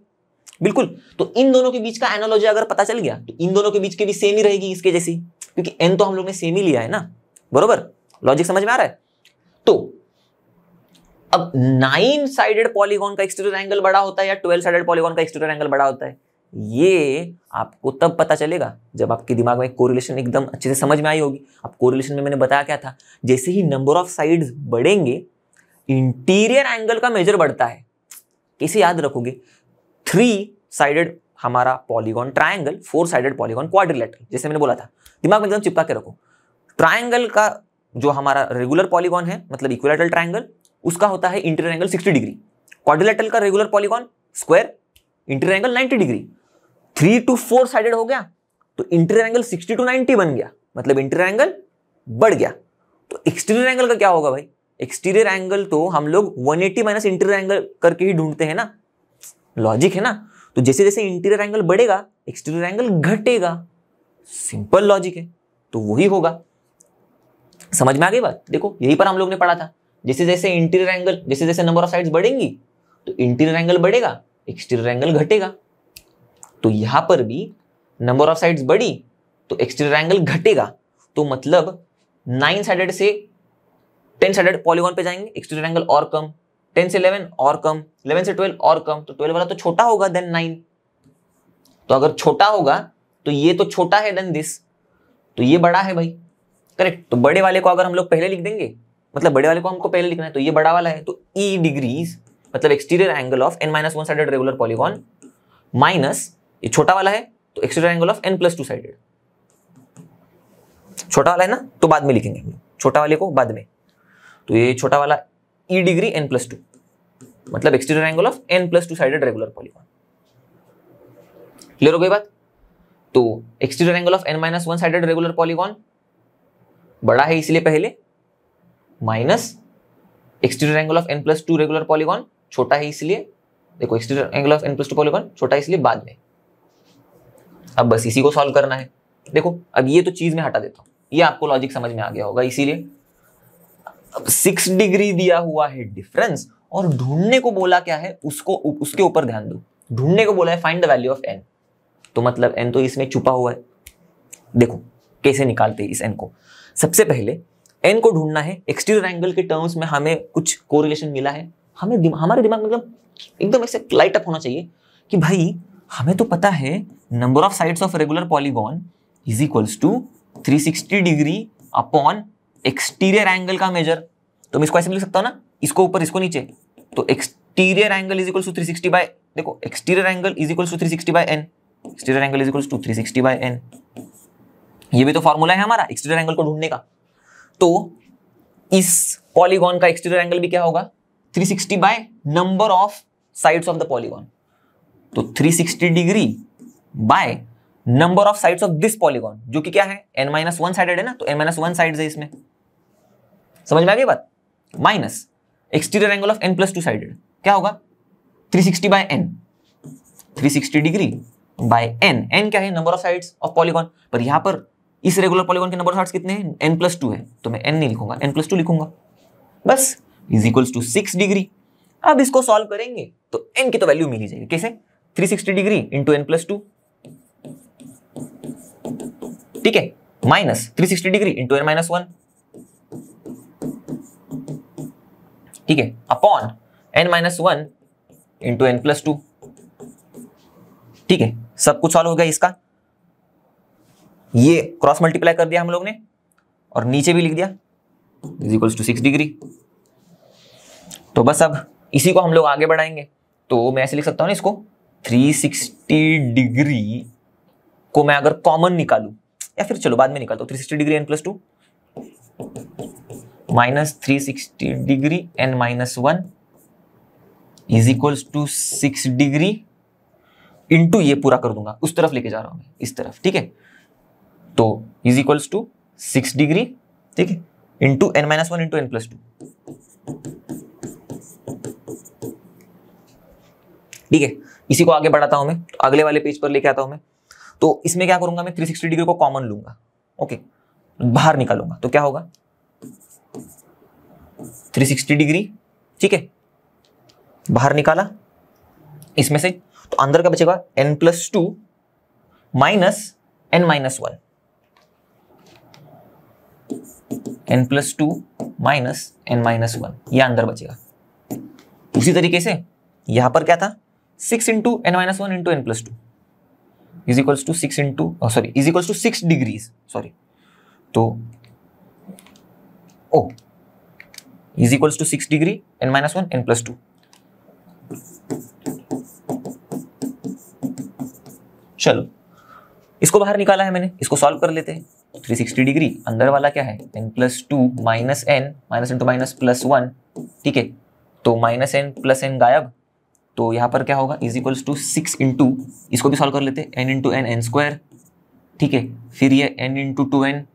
बिल्कुल तो इन दोनों के बीच का एनोलॉजी अगर पता चल गया तो इन दोनों के बीच की भी सेम ही रहेगी इसके जैसी क्योंकि एन तो हम लोग ने सेम ही लिया है ना बरोबर लॉजिक समझ में आ रहा है तो अब नाइन साइडेड पॉलीगॉन का एक्सटीरियर एंगल बड़ा होता है या ट्वेल्व साइडेड पॉलीगॉन का एक्सटीरियर एंगल बड़ा होता है ये आपको तब पता चलेगा जब आपके दिमाग में कोरिलेशन एकदम अच्छे से समझ में आई होगी अब कोरिलेशन में मैंने बताया क्या था जैसे ही नंबर ऑफ साइड्स बढ़ेंगे इंटीरियर एंगल का मेजर बढ़ता है कैसे याद रखोगे थ्री साइडेड हमारा polygon triangle four sided polygon quadrilateral जैसे मैंने बोला था दिमाग में एकदम चिपका के रखो ट्राइंगल का जो हमारा रेगुलर पॉलीगॉन है मतलब इक्वलेटल ट्राइंगल उसका होता है interior angle sixty degree quadrilateral का regular polygon square interior angle ninety degree three to four sided हो गया तो interior angle sixty to ninety बन गया मतलब इंटर एंगल बढ़ गया तो एक्सटीरियर एंगल का क्या होगा भाई एक्सटीरियर एंगल तो हम लोग 180 एट्टी माइनस इंटीरियर एंगल करके ही ढूंढते हैं ना लॉजिक है ना तो जैसे जैसे इंटीरियर एंगल बढ़ेगा एक्सटीरियर एंगल घटेगा सिंपल लॉजिक है तो वही होगा समझ में आ गई बात देखो यही पर हम लोग ने पढ़ा था जैसे जैसे इंटीरियर एंगल जैसे जैसे नंबर ऑफ साइड्स बढ़ेंगी तो इंटीरियर एंगल बढ़ेगा एक्सटीरियर एंगल घटेगा तो यहां पर भी नंबर ऑफ साइड्स बढ़ी तो एक्सटीरियर एंगल घटेगा तो मतलब नाइन साइडेड से टेन साइडेड पॉलीगॉन पे जाएंगे एक्सटीरियर एंगल और कम टेन से इलेवन और कम इलेवन से ट्वेल्व और कम तो ट्वेल्व वाला तो छोटा होगा देन नाइन तो अगर छोटा होगा तो ये तो छोटा है देन दिस तो ये बड़ा है भाई करेक्ट तो बड़े वाले को अगर हम लोग पहले लिख देंगे मतलब बड़े वाले को हमको पहले लिखना है तो ये बड़ा वाला है तो ई e डिग्रीज मतलब exterior angle of n minus one sided regular polygon minus ये छोटा वाला है तो exterior angle of n plus two sided छोटा वाला है ना तो बाद में लिखेंगे हम छोटा वाले को बाद में तो ये छोटा वाला E degree n plus two मतलब exterior angle of n plus two sided regular polygon clear हो गई बात तो exterior angle of n minus one sided regular polygon बड़ा है इसलिए पहले minus exterior angle of n plus two regular polygon छोटा है इसलिए देखो exterior angle of n plus two polygon छोटा है इसलिए बाद में अब बस इसी को सॉल्व करना है देखो अब ये तो चीज़ में हटा देता हूं ये आपको लॉजिक समझ में आ गया होगा इसीलिए अब सिक्स डिग्री दिया हुआ है डिफरेंस और ढूंढने को बोला क्या है उसको उसके ऊपर ध्यान दो ढूंढने को बोला है find the value of n तो मतलब एन तो इसमें छुपा हुआ है देखो कैसे निकालते हैं इस एन को सबसे पहले एन को ढूंढना है एक्सटीरियर एंगल के टर्म्स में हमें कुछ कोरिलेशन मिला है हमें दिम, हमारे दिमाग मतलब एकदम एकदम ऐसे लाइट अप होना चाहिए कि भाई हमें तो पता है number of sides of regular polygon is equals to 360 degree upon exterior angle का मेजर तो मैं इसको ऐसे लिख सकता हूँ ना इसको ऊपर इसको नीचे तो exterior angle is equals to 360 by देखो exterior angle is equals to 360 by n exterior angle is equals to 360 by n ये भी तो फॉर्मूला है हमारा एक्सटीरियर एंगल को ढूंढने का तो इस पॉलीगॉन का एक्सटीरियर एंगल भी क्या होगा 360 sixty by number of sides of the polygon तो 360 degree by number of sides of this polygon जो कि क्या है एन माइनस वन साइडेड है ना तो एन माइनस वन साइड है इसमें समझ में आ गई बात minus exterior angle of n plus two sided क्या होगा 360 sixty by n three degree by n n क्या है number of sides of polygon पर यहां पर इस रेगुलर पॉलीगॉन के नंबर हार्ट कितने एन प्लस टू है तो मैं एन नहीं लिखूंगा एन प्लस टू लिखूंगा बस is equal to six degree अब इसको सॉल्व करेंगे तो एन की तो वैल्यू मिल ही जाएगी कैसे three sixty degree into n plus two ठीक है minus three sixty degree into n minus one ठीक है upon n minus one into n plus two ठीक है सब कुछ सॉल्व हो गया इसका ये क्रॉस मल्टीप्लाई कर दिया हम लोग ने और नीचे भी लिख दिया is equals to six degree तो बस अब इसी को हम लोग आगे बढ़ाएंगे तो मैं ऐसे लिख सकता हूँ ना इसको 360 डिग्री को मैं अगर कॉमन निकालू या फिर चलो बाद में निकालता हूँ 360 degree n plus two minus three sixty degree n minus one is equals to six degree into ये पूरा कर दूंगा उस तरफ लेके जा रहा हूँ मैं इस तरफ ठीक है तो is equals to six degree ठीक है into n minus one into n plus two ठीक है इसी को आगे बढ़ाता हूं मैं तो अगले वाले पेज पर लेके आता हूं मैं तो इसमें क्या करूंगा मैं सिक्सटी डिग्री को कॉमन लूंगा ओके बाहर निकालूंगा तो क्या होगा 360 डिग्री ठीक है बाहर निकाला इसमें से तो अंदर का बचेगा n plus two minus n minus one n plus two minus n minus one यह अंदर बचेगा उसी तरीके से यहां पर क्या था six into n minus one into n plus two is equals to six into sorry is equals to six degrees sorry तो oh is equals to six degree n minus one n plus two चलो इसको बाहर निकाला है मैंने इसको सॉल्व कर लेते हैं 360 डिग्री अंदर वाला क्या है n plus two minus n minus into minus plus one ठीक है तो माइनस एन प्लस एन गायब तो यहाँ पर क्या होगा is equals to six into इसको भी सॉल्व कर लेते हैं n into n n square ठीक है फिर ये n into two n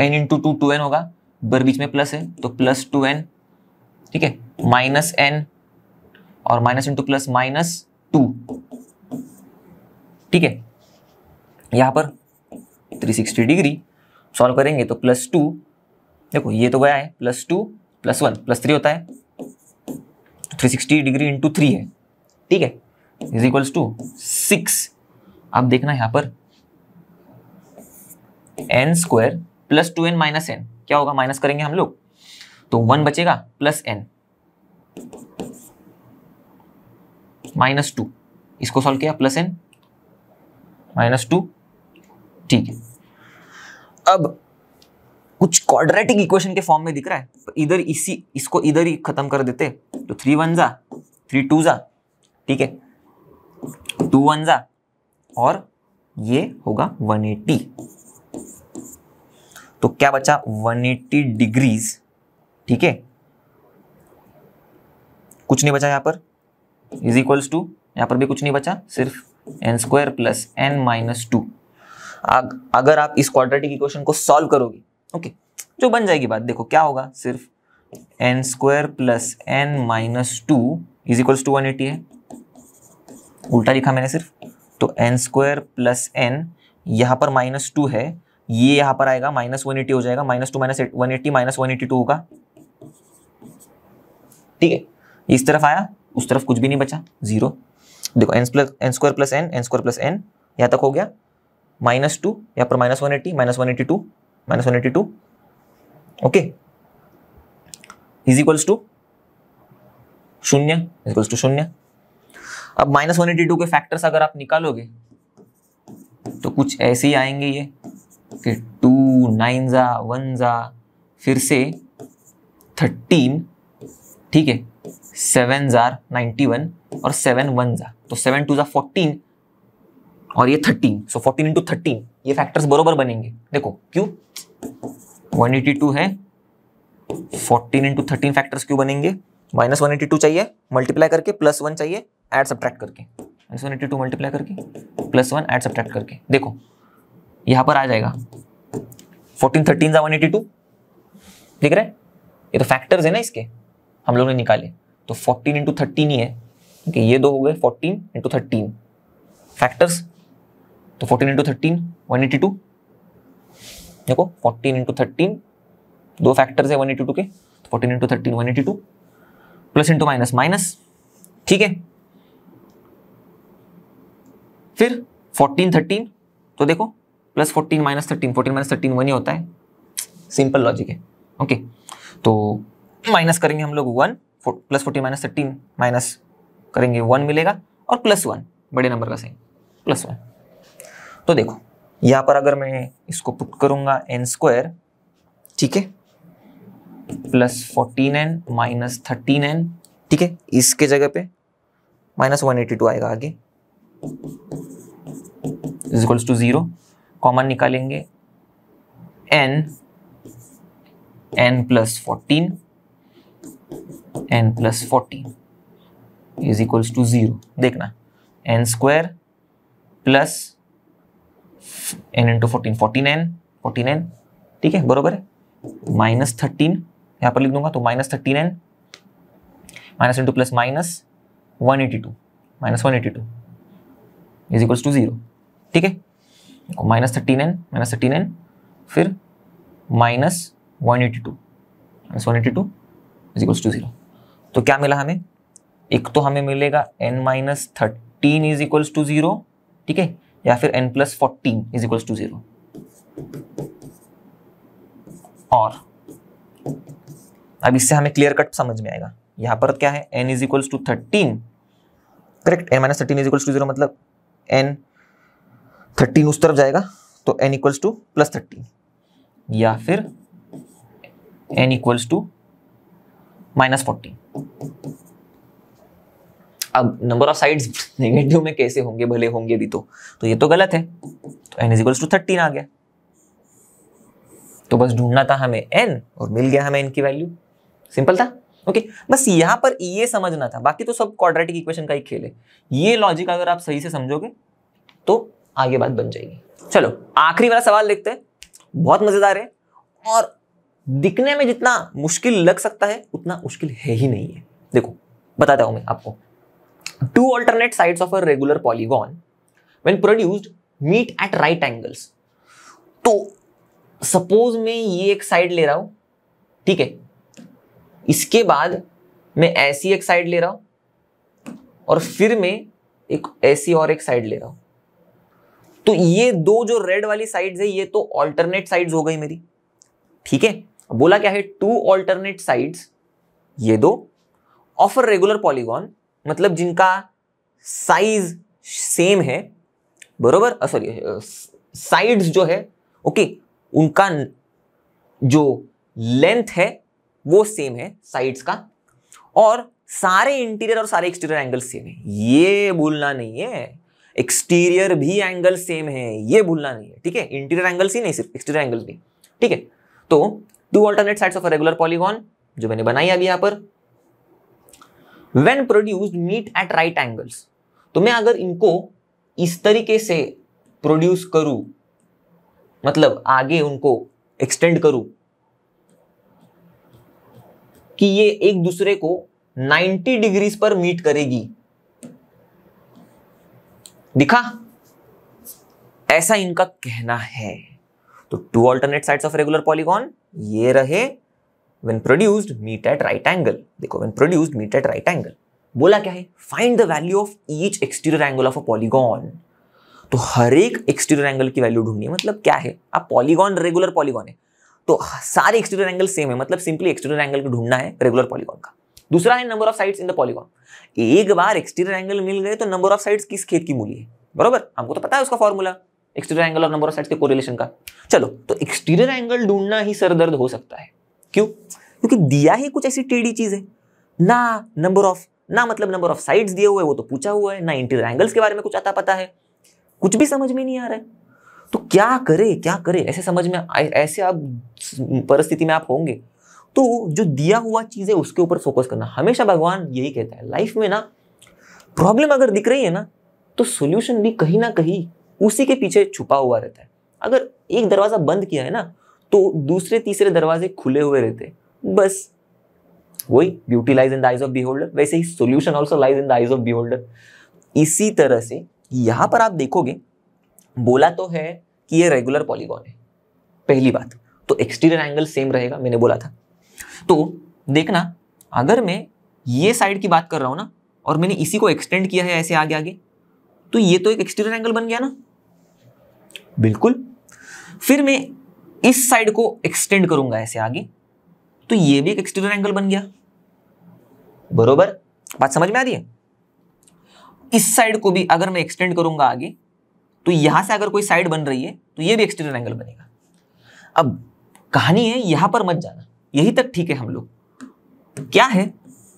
n into two two n होगा बर बीच में प्लस है तो प्लस टू एन ठीक है माइनस एन और minus into plus minus two ठीक है यहाँ पर 360 डिग्री सॉल्व करेंगे तो प्लस टू देखो ये तो गया है plus two plus one plus three होता है three sixty degree into three है ठीक है इज इक्वल्स टू सिक्स आप देखना यहाँ पर n square plus two n minus n क्या होगा माइनस करेंगे हम लोग तो वन बचेगा प्लस एन माइनस टू इसको सॉल्व किया प्लस एन माइनस टू ठीक है अब कुछ क्वाड्रेटिक इक्वेशन के फॉर्म में दिख रहा है तो इधर इसी इसको इधर ही खत्म कर देते तो थ्री वन जा थ्री टू जा ठीक है टू वन जा और ये होगा 180 तो क्या बचा 180 डिग्रीज ठीक है कुछ नहीं बचा यहां पर इज इक्वल्स टू यहां पर भी कुछ नहीं बचा सिर्फ n square plus n minus two अगर आप इस क्वाड्रेटिक इक्वेशन को सॉल्व करोगे ओके जो बन जाएगी बात देखो क्या होगा सिर्फ n square plus n minus two is equals to one eighty है उल्टा लिखा मैंने सिर्फ तो एन स्क्वायर प्लस एन यहाँ पर माइनस टू है ये यहाँ पर आएगा माइनस वन एटी हो जाएगा minus two minus one eighty minus one eighty two होगा ठीक है इस तरफ आया उस तरफ कुछ भी नहीं बचा जीरो देखो n square plus n n square plus n यहाँ तक हो गया माइनस टू यहाँ पर minus one eighty minus one eighty two minus one eighty two okay is equals to शून्य इज इक्वल्स टू शून्य अब माइनस वन एट्टी टू के फैक्टर्स अगर आप निकालोगे तो कुछ ऐसे ही आएंगे ये कि टू नाइन ज़ा वन ज़ा फिर से थर्टीन ठीक है सेवन ज़ार नाइन्टी वन और सेवन वन ज़ा तो सेवन टू ज़ा फोर्टीन और ये thirteen so fourteen into thirteen ये फैक्टर्स बरोबर बनेंगे देखो क्यों वन एटी टू है फोर्टीन इंटू थर्टीन फैक्टर्स क्यों बनेंगे माइनस वन एटी टू चाहिए मल्टीप्लाई करके प्लस वन चाहिए एड सब्ट्रैक्ट करके minus one eighty two multiply करके प्लस वन एड सब्ट्रैक्ट करके देखो यहाँ पर आ जाएगा फोर्टीन थर्टीन जा वन एटी टू देख रहे है ये तो फैक्टर्स है ना इसके हम लोग ने निकाले तो फोर्टीन इंटू थर्टीन ही है क्योंकि ये दो हो गए फोर्टीन इंटू थर्टीन फैक्टर्स तो fourteen into thirteen one eighty two देखो फोर्टीन इंटू थर्टीन दो फैक्टर्स है वन एटी टू के fourteen into thirteen one eighty two plus into minus minus ठीक है फिर फोर्टीन थर्टीन तो देखो plus fourteen minus thirteen fourteen minus thirteen one ही होता है सिंपल लॉजिक है ओके तो माइनस करेंगे हम लोग one plus fourteen minus thirteen minus करेंगे वन मिलेगा और प्लस वन बड़े नंबर का सही प्लस वन तो देखो यहां पर अगर मैं इसको पुट करूंगा एन स्क्वायर ठीक है plus fourteen n minus thirteen n ठीक है इसके जगह पे माइनस वन एटी टू आएगा आगे इजिकल्स टू ज़ीरो कॉमन निकालेंगे n n plus fourteen n plus fourteen is equals to zero देखना n square plus n into fourteen fourteen n fourteen n ठीक है बरोबर है माइनस थर्टीन यहाँ पर लिख दूंगा तो minus thirteen n minus into plus minus one eighty two minus one eighty two is equals to zero ठीक है minus thirteen n minus thirteen n फिर minus one eighty two minus one eighty two is equals to zero तो क्या मिला हमें एक तो हमें मिलेगा n minus thirteen is equals to zero ठीक है या फिर n plus fourteen is equals to zero और अब इससे हमें क्लियर कट समझ में आएगा यहां पर क्या है n is equals to thirteen correct n minus thirteen is equals to zero मतलब एन थर्टीन उस तरफ जाएगा तो n equals to plus thirteen या फिर n equals to minus fourteen अब नंबर ऑफ साइड्स नेगेटिव में कैसे होंगे भले होंगे भी तो तो ये तो गलत है तो n is equals to thirteen आ गया तो बस ढूंढना था हमें एन और मिल गया हमें इनकी वैल्यू सिंपल था ओके okay, बस यहां पर ये समझना था बाकी तो सब क्वाड्रेटिक इक्वेशन का ही खेल है ये लॉजिक अगर आप सही से समझोगे तो आगे बात बन जाएगी चलो आखिरी वाला सवाल देखते हैं बहुत मजेदार है और दिखने में जितना मुश्किल लग सकता है उतना मुश्किल है ही नहीं है देखो बताता हूं मैं आपको Two alternate sides of a regular polygon, when produced, meet at right angles. to suppose main ye ek side le raha hu theek hai iske baad main aisi ek side le raha hu aur fir main ek aisi aur ek side le raha hu तो ये दो जो रेड वाली साइड्स है ये तो अल्टरनेट साइड्स हो गई मेरी ठीक है बोला क्या है टू अल्टरनेट साइड्स ये दो ऑफ अ रेगुलर पॉलीगॉन मतलब जिनका साइज सेम है बरोबर सॉरी साइड्स जो है ओके उनका जो लेंथ है वो सेम है साइड्स का और सारे इंटीरियर और सारे एक्सटीरियर एंगल सेम है ये भूलना नहीं है एक्सटीरियर भी एंगल सेम है ये भूलना नहीं है ठीक है इंटीरियर एंगल्स ही नहीं सिर्फ एक्सटीरियर एंगल्स भी ठीक है तो two alternate sides of a regular polygon जो मैंने बनाई अभी यहाँ पर when produce meet at right angles तो मैं अगर इनको इस तरीके से प्रोड्यूस करूं मतलब आगे उनको एक्सटेंड करूं कि ये एक दूसरे को 90 डिग्रीज पर मीट करेगी दिखा ऐसा इनका कहना है तो two alternate sides of regular polygon ये रहे when produced meet at right angle देखो when produced meet at right angle बोला क्या है find the value of each exterior angle of a polygon तो हर एक exterior angle की value ढूंढनी है मतलब क्या है आप polygon regular polygon है तो सारे exterior angle same है मतलब simply exterior angle को ढूंढना है regular polygon का दूसरा है number of sides in the polygon एक बार एक्सटीरियर एंगल मिल गए तो नंबर ऑफ साइड्स किस खेत की मूली है बराबर हमको तो पता है उसका फॉर्मूला एक्सटीरियर एंगल और नंबर ऑफ साइड्स के कोरिलेशन का चलो तो एक्सटीरियर एंगल ढूंढना ही सरदर्द हो सकता है क्यों क्योंकि दिया ही कुछ ऐसी टेढ़ी चीज़ है ना नंबर ऑफ ना मतलब नंबर ऑफ साइड्स दिए हुए वो तो पूछा हुआ है ना इंटीरियर एंगल्स के बारे में कुछ आता पता है कुछ भी समझ में नहीं आ रहा है तो क्या करे क्या करे ऐसे समझ में ऐसे आप परिस्थिति में आप होंगे तो जो दिया हुआ चीज़ है उसके ऊपर फोकस करना हमेशा भगवान यही कहता है लाइफ में ना प्रॉब्लम अगर दिख रही है ना तो सोल्यूशन भी कहीं ना कहीं उसी के पीछे छुपा हुआ रहता है अगर एक दरवाज़ा बंद किया है ना तो दूसरे तीसरे दरवाजे खुले हुए रहते बस वही beauty lies in the eyes of beholder वैसे ही solution also lies in the eyes of beholder इसी तरह से यहां पर आप देखोगे बोला तो है कि ये रेगुलर पॉलीगॉन है पहली बात तो एक्सटीरियर एंगल सेम रहेगा मैंने बोला था तो देखना अगर मैं ये साइड की बात कर रहा हूं ना और मैंने इसी को एक्सटेंड किया है ऐसे आगे आगे तो ये तो एक एक्सटीरियर एंगल बन गया ना बिल्कुल फिर मैं इस साइड को एक्सटेंड करूंगा ऐसे आगे तो ये भी एक एक्सटीरियर एंगल बन गया बरोबर बात समझ में आ रही है इस साइड को भी अगर मैं एक्सटेंड करूंगा आगे तो यहां से अगर कोई साइड बन रही है तो ये भी एक्सटीरियर एंगल बनेगा अब कहानी है यहां पर मत जाना यही तक ठीक है हम लोग क्या है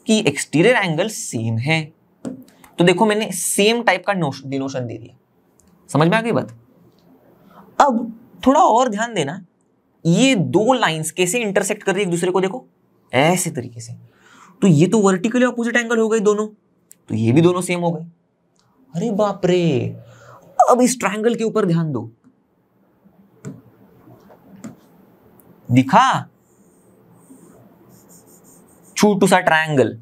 कि एक्सटीरियर एंगल सेम है तो देखो मैंने सेम टाइप का डिनोशन दे दिया समझ में आ गई बात अब थोड़ा और ध्यान देना ये दो लाइंस कैसे इंटरसेक्ट कर रही है एक दूसरे को देखो ऐसे तरीके से तो ये तो वर्टिकली अपोजिट एंगल हो गए दोनों तो ये भी दोनों सेम हो गए अरे बाप रे अब इस ट्रायंगल के ऊपर ध्यान दो दिखा छोटू सा ट्रायंगल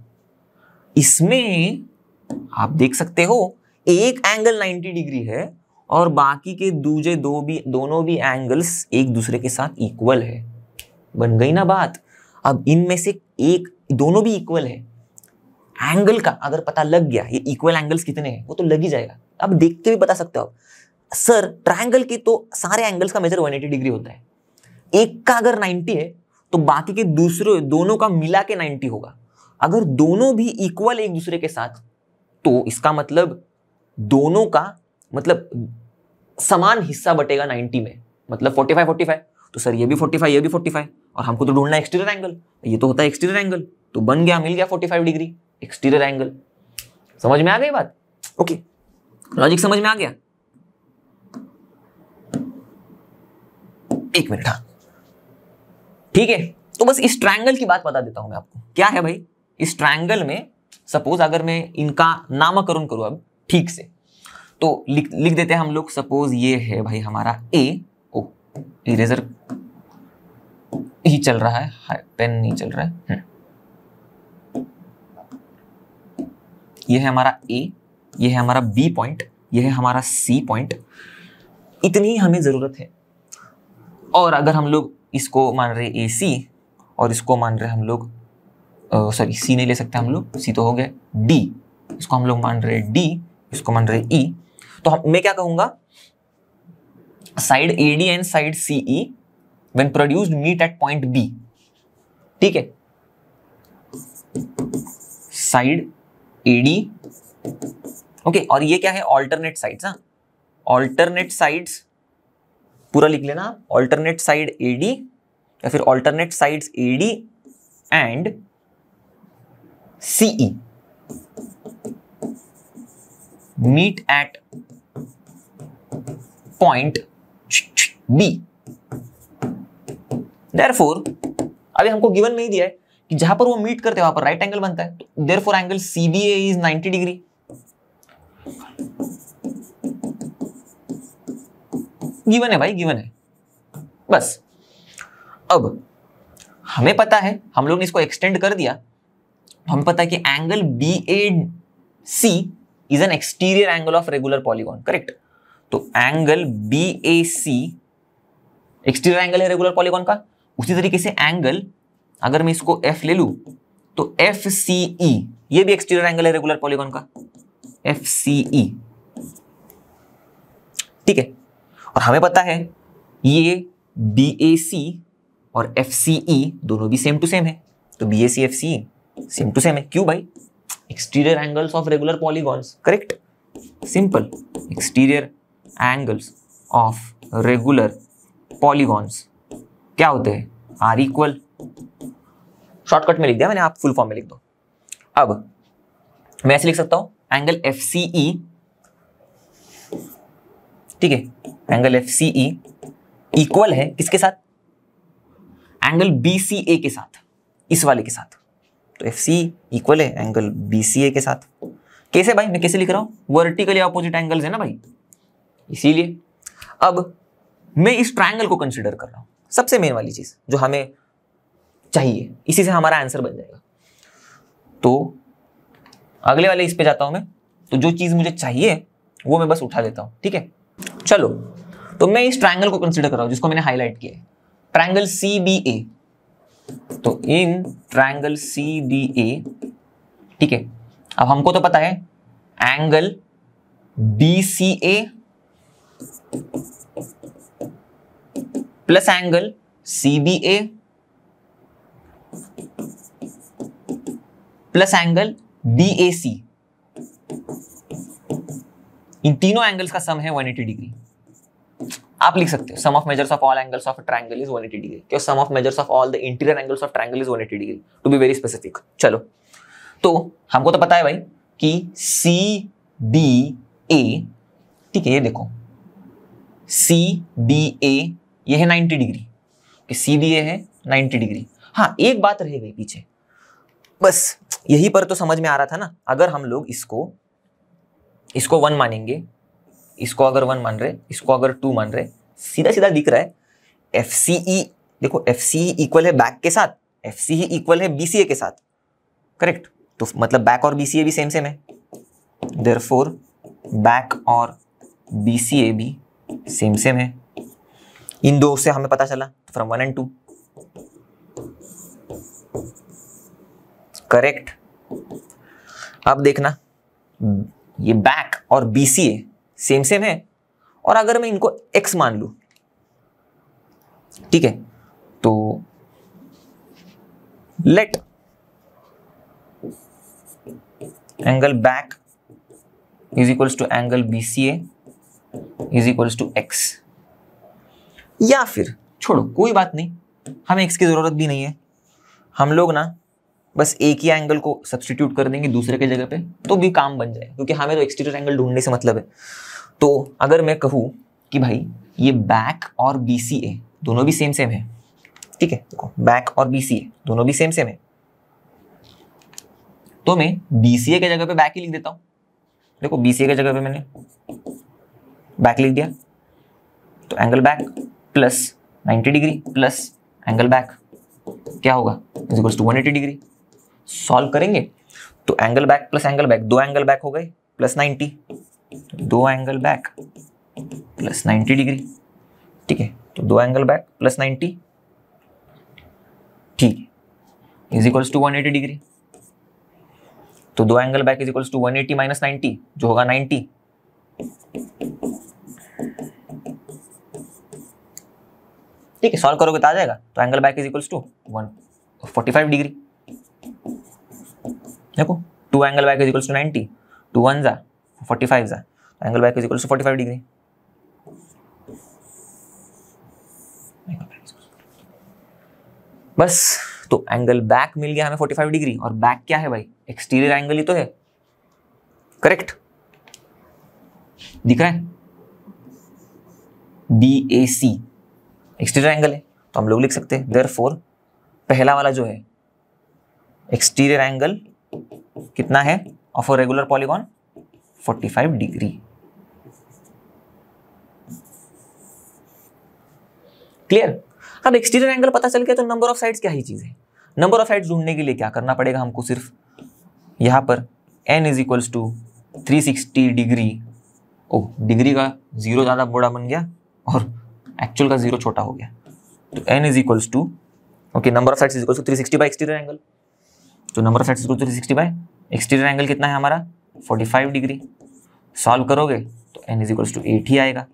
इसमें आप देख सकते हो एक एंगल 90 डिग्री है और बाकी के दूजे दो भी दोनों भी एंगल्स एक दूसरे के साथ इक्वल है बन गई ना बात अब इनमें से एक दोनों भी इक्वल है एंगल का अगर पता लग गया ये इक्वल एंगल्स कितने हैं वो तो लग ही जाएगा अब देख के भी बता सकते हो आप सर ट्रायंगल के तो सारे एंगल्स का मेजर 180 डिग्री होता है एक का अगर 90 है तो बाकी के दूसरे दोनों का मिला के 90 होगा अगर दोनों भी इक्वल एक दूसरे के साथ तो इसका मतलब दोनों का मतलब समान हिस्सा बटेगा नाइन्टी में मतलब फोर्टी फाइव फोर्टी फाइव तो सर ये भी फोर्टी फाइव ये भी फोर्टी फाइव और हमको तो ढूंढना एक्सटीरियर एंगल ये तो होता है एक्सटीरियर एंगल तो बन गया मिल गया forty five degree exterior angle समझ में आ गई बात ओके लॉजिक समझ में आ गया एक मिनट हाँ ठीक है तो बस इस ट्रायंगल की बात बता देता हूं मैं आपको क्या है भाई इस ट्रायंगल में सपोज अगर मैं इनका नामकरण करूं अब ठीक से तो लिख लिख देते हैं हम लोग सपोज ये है भाई हमारा ए ओ इरेजर ही चल रहा है पेन नहीं चल रहा है हम्म। ये है हमारा ए ये है हमारा बी पॉइंट ये है हमारा सी पॉइंट इतनी ही हमें ज़रूरत है और अगर हम लोग इसको मान रहे ए सी और इसको मान रहे हम लोग सॉरी सी नहीं ले सकते हम लोग सी तो हो गया डी इसको हम लोग मान रहे डी इसको मान रहे ई e, तो हम, मैं क्या कहूंगा side A D and side C E when produced meet at point B ठीक है साइड ए डी ओके और ये क्या है ऑल्टरनेट साइड हाँ ऑल्टरनेट साइड पूरा लिख लेना ऑल्टरनेट साइड ए डी या फिर alternate side A D and C E meet at point B for अभी हमको गिवन नहीं दिया है कि जहां पर वो मीट करते हैं वहां पर राइट एंगल बनता है therefore angle B as ninety degree given है भाई गिवन है बस अब हमें पता है हम लोग ने इसको एक्सटेंड कर दिया हमें पता है कि angle B A C is an exterior angle of regular polygon correct तो angle B A C exterior angle है रेगुलर पॉलीगॉन का उसी तरीके से एंगल अगर मैं इसको एफ ले लू तो एफ सी ई ये भी एक्सटीरियर एंगल है रेगुलर पॉलीगॉन का एफ सी ई ठीक है और हमें पता है ये बी ए सी और एफ सी ई दोनों भी सेम टू सेम है तो B A C F C E same to same है क्यों भाई exterior angles of regular polygons correct simple exterior angles of regular polygons क्या होते हैं आर इक्वल शॉर्टकट में लिख दिया मैंने आप फुल फॉर्म में लिख दो अब मैं ऐसे लिख सकता हूं एंगल एफ सी ई ठीक है angle F C E equal है किसके साथ एंगल बी सी ए के साथ इस वाले के साथ तो एफ सी इक्वल है एंगल बी सी ए के साथ कैसे भाई मैं कैसे लिख रहा हूं वर्टिकली अपोजिट एंगल्स है ना भाई इसीलिए अब मैं इस ट्रायंगल को कंसिडर कर रहा हूं सबसे मेन वाली चीज़ जो हमें चाहिए इसी से हमारा आंसर बन जाएगा तो अगले वाले इस पे जाता हूँ मैं तो जो चीज़ मुझे चाहिए वो मैं बस उठा देता हूं ठीक है चलो तो मैं इस ट्रायंगल को कंसिडर कर रहा हूं जिसको मैंने हाईलाइट किया है ट्रायंगल सी बी ए तो इन ट्रायंगल सी बी ए ठीक है अब हमको तो पता है angle B C A plus angle C B A plus angle B A C इन तीनों एंगल्स का सम है 180 डिग्री आप लिख सकते हो sum of measures of all angles of triangle is 180 degree क्यों sum of measures of all the interior angles of triangle is 180 degree to be very specific चलो तो हमको तो पता है भाई कि सी बी ए ठीक है ये देखो सी बी ए ये है ninety degree C B A है नाइन्टी डिग्री हाँ एक बात रह गई पीछे बस यही पर तो समझ में आ रहा था ना अगर हम लोग इसको इसको वन मानेंगे इसको अगर वन मान रहे इसको अगर टू मान रहे सीधा सीधा दिख रहा है एफ सी ई देखो एफ सी ई इक्वल है बैक के साथ एफ सी ही इक्वल है बी सी ए के साथ करेक्ट तो मतलब बैक और बी सी ए भी सेम सेम है देर फोर बैक और बी सी ए भी सेम सेम है इन दो से हमें पता चला from one and two correct अब देखना ये बैक और बीसीए सेम सेम है और अगर मैं इनको एक्स मान लू ठीक है तो let angle back is equals to angle B C A is equals to x या फिर छोड़ो कोई बात नहीं हमें एक्स की ज़रूरत भी नहीं है हम लोग ना बस एक ही एंगल को सब्सटीट्यूट कर देंगे दूसरे के जगह पे तो भी काम बन जाए क्योंकि हमें तो एक्सटीरियर एंगल ढूंढने से मतलब है तो अगर मैं कहूँ कि भाई ये बैक और बी सी ए दोनों भी सेम सेम है ठीक है देखो बैक और बी सी ए दोनों भी सेम सेम है तो मैं बी सी ए के जगह पे बैक ही लिख देता हूँ देखो बी सी ए के जगह पे मैंने बैक लिख दिया तो angle back plus 90 degree plus angle back क्या होगा इजिकल्स टू 180 डिग्री सॉल्व करेंगे तो angle back plus angle back दो एंगल बैक हो गए प्लस 90 दो एंगल बैक प्लस 90 डिग्री ठीक है तो दो एंगल बैक प्लस 90 ठीक इज इक्वल्स टू 180 डिग्री तो दो angle back is equals to 180 minus 90 जो होगा 90 ठीक है सॉल्व करोगे तो आ जाएगा तो angle back is equals to one forty five degree देखो two angle back is equals to ninety two one जा फोर्टी फाइव जा तो angle back is equals to forty five degree बस तो एंगल बैक मिल गया हमें 45 डिग्री और बैक क्या है भाई एक्सटीरियर एंगल ही तो है करेक्ट दिख रहा है B A C exterior angle है तो हम लोग लिख सकते हैं देर फोर पहला वाला जो है एक्सटीरियर एंगल कितना है of a regular polygon 45 degree clear अब एक्सटीरियर एंगल पता चल गया तो नंबर ऑफ साइड्स क्या ही चीज़ है नंबर ऑफ साइड्स ढूंढने के लिए क्या करना पड़ेगा हमको सिर्फ यहां पर n is equals to three sixty degree O degree का जीरो ज़्यादा बड़ा बन गया और एक्चुअल का जीरो छोटा हो गया तो n is equals to okay number of sides is equals to three sixty by exterior angle तो number of sides is equal to three sixty by exterior angle कितना है हमारा फोर्टी फाइव डिग्री सॉल्व करोगे तो n is equals to eight ही आएगा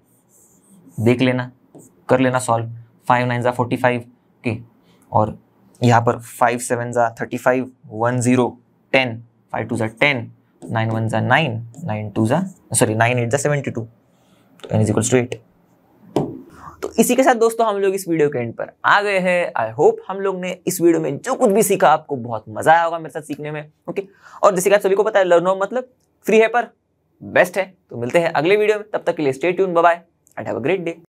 देख लेना कर लेना सॉल्व फाइव नाइन ज़ा फोर्टी फाइव ओके और यहाँ पर फाइव सेवन ज़ा thirty five one zero ten five two ज़ा टेन नाइन वन ज़ा नाइन नाइन टू ज़ा सॉरी नाइन एट ज़ा सेवेंटी टू तो n is equals to eight तो इसी के साथ दोस्तों हम लोग इस वीडियो के एंड पर आ गए हैं आई होप हम लोग ने इस वीडियो में जो कुछ भी सीखा आपको बहुत मजा आया होगा मेरे साथ सीखने में ओके और जैसे कि आप सभी को पता है लर्नो मतलब फ्री है पर बेस्ट है तो मिलते हैं अगले वीडियो में तब तक के लिए stay tune bye and have a great day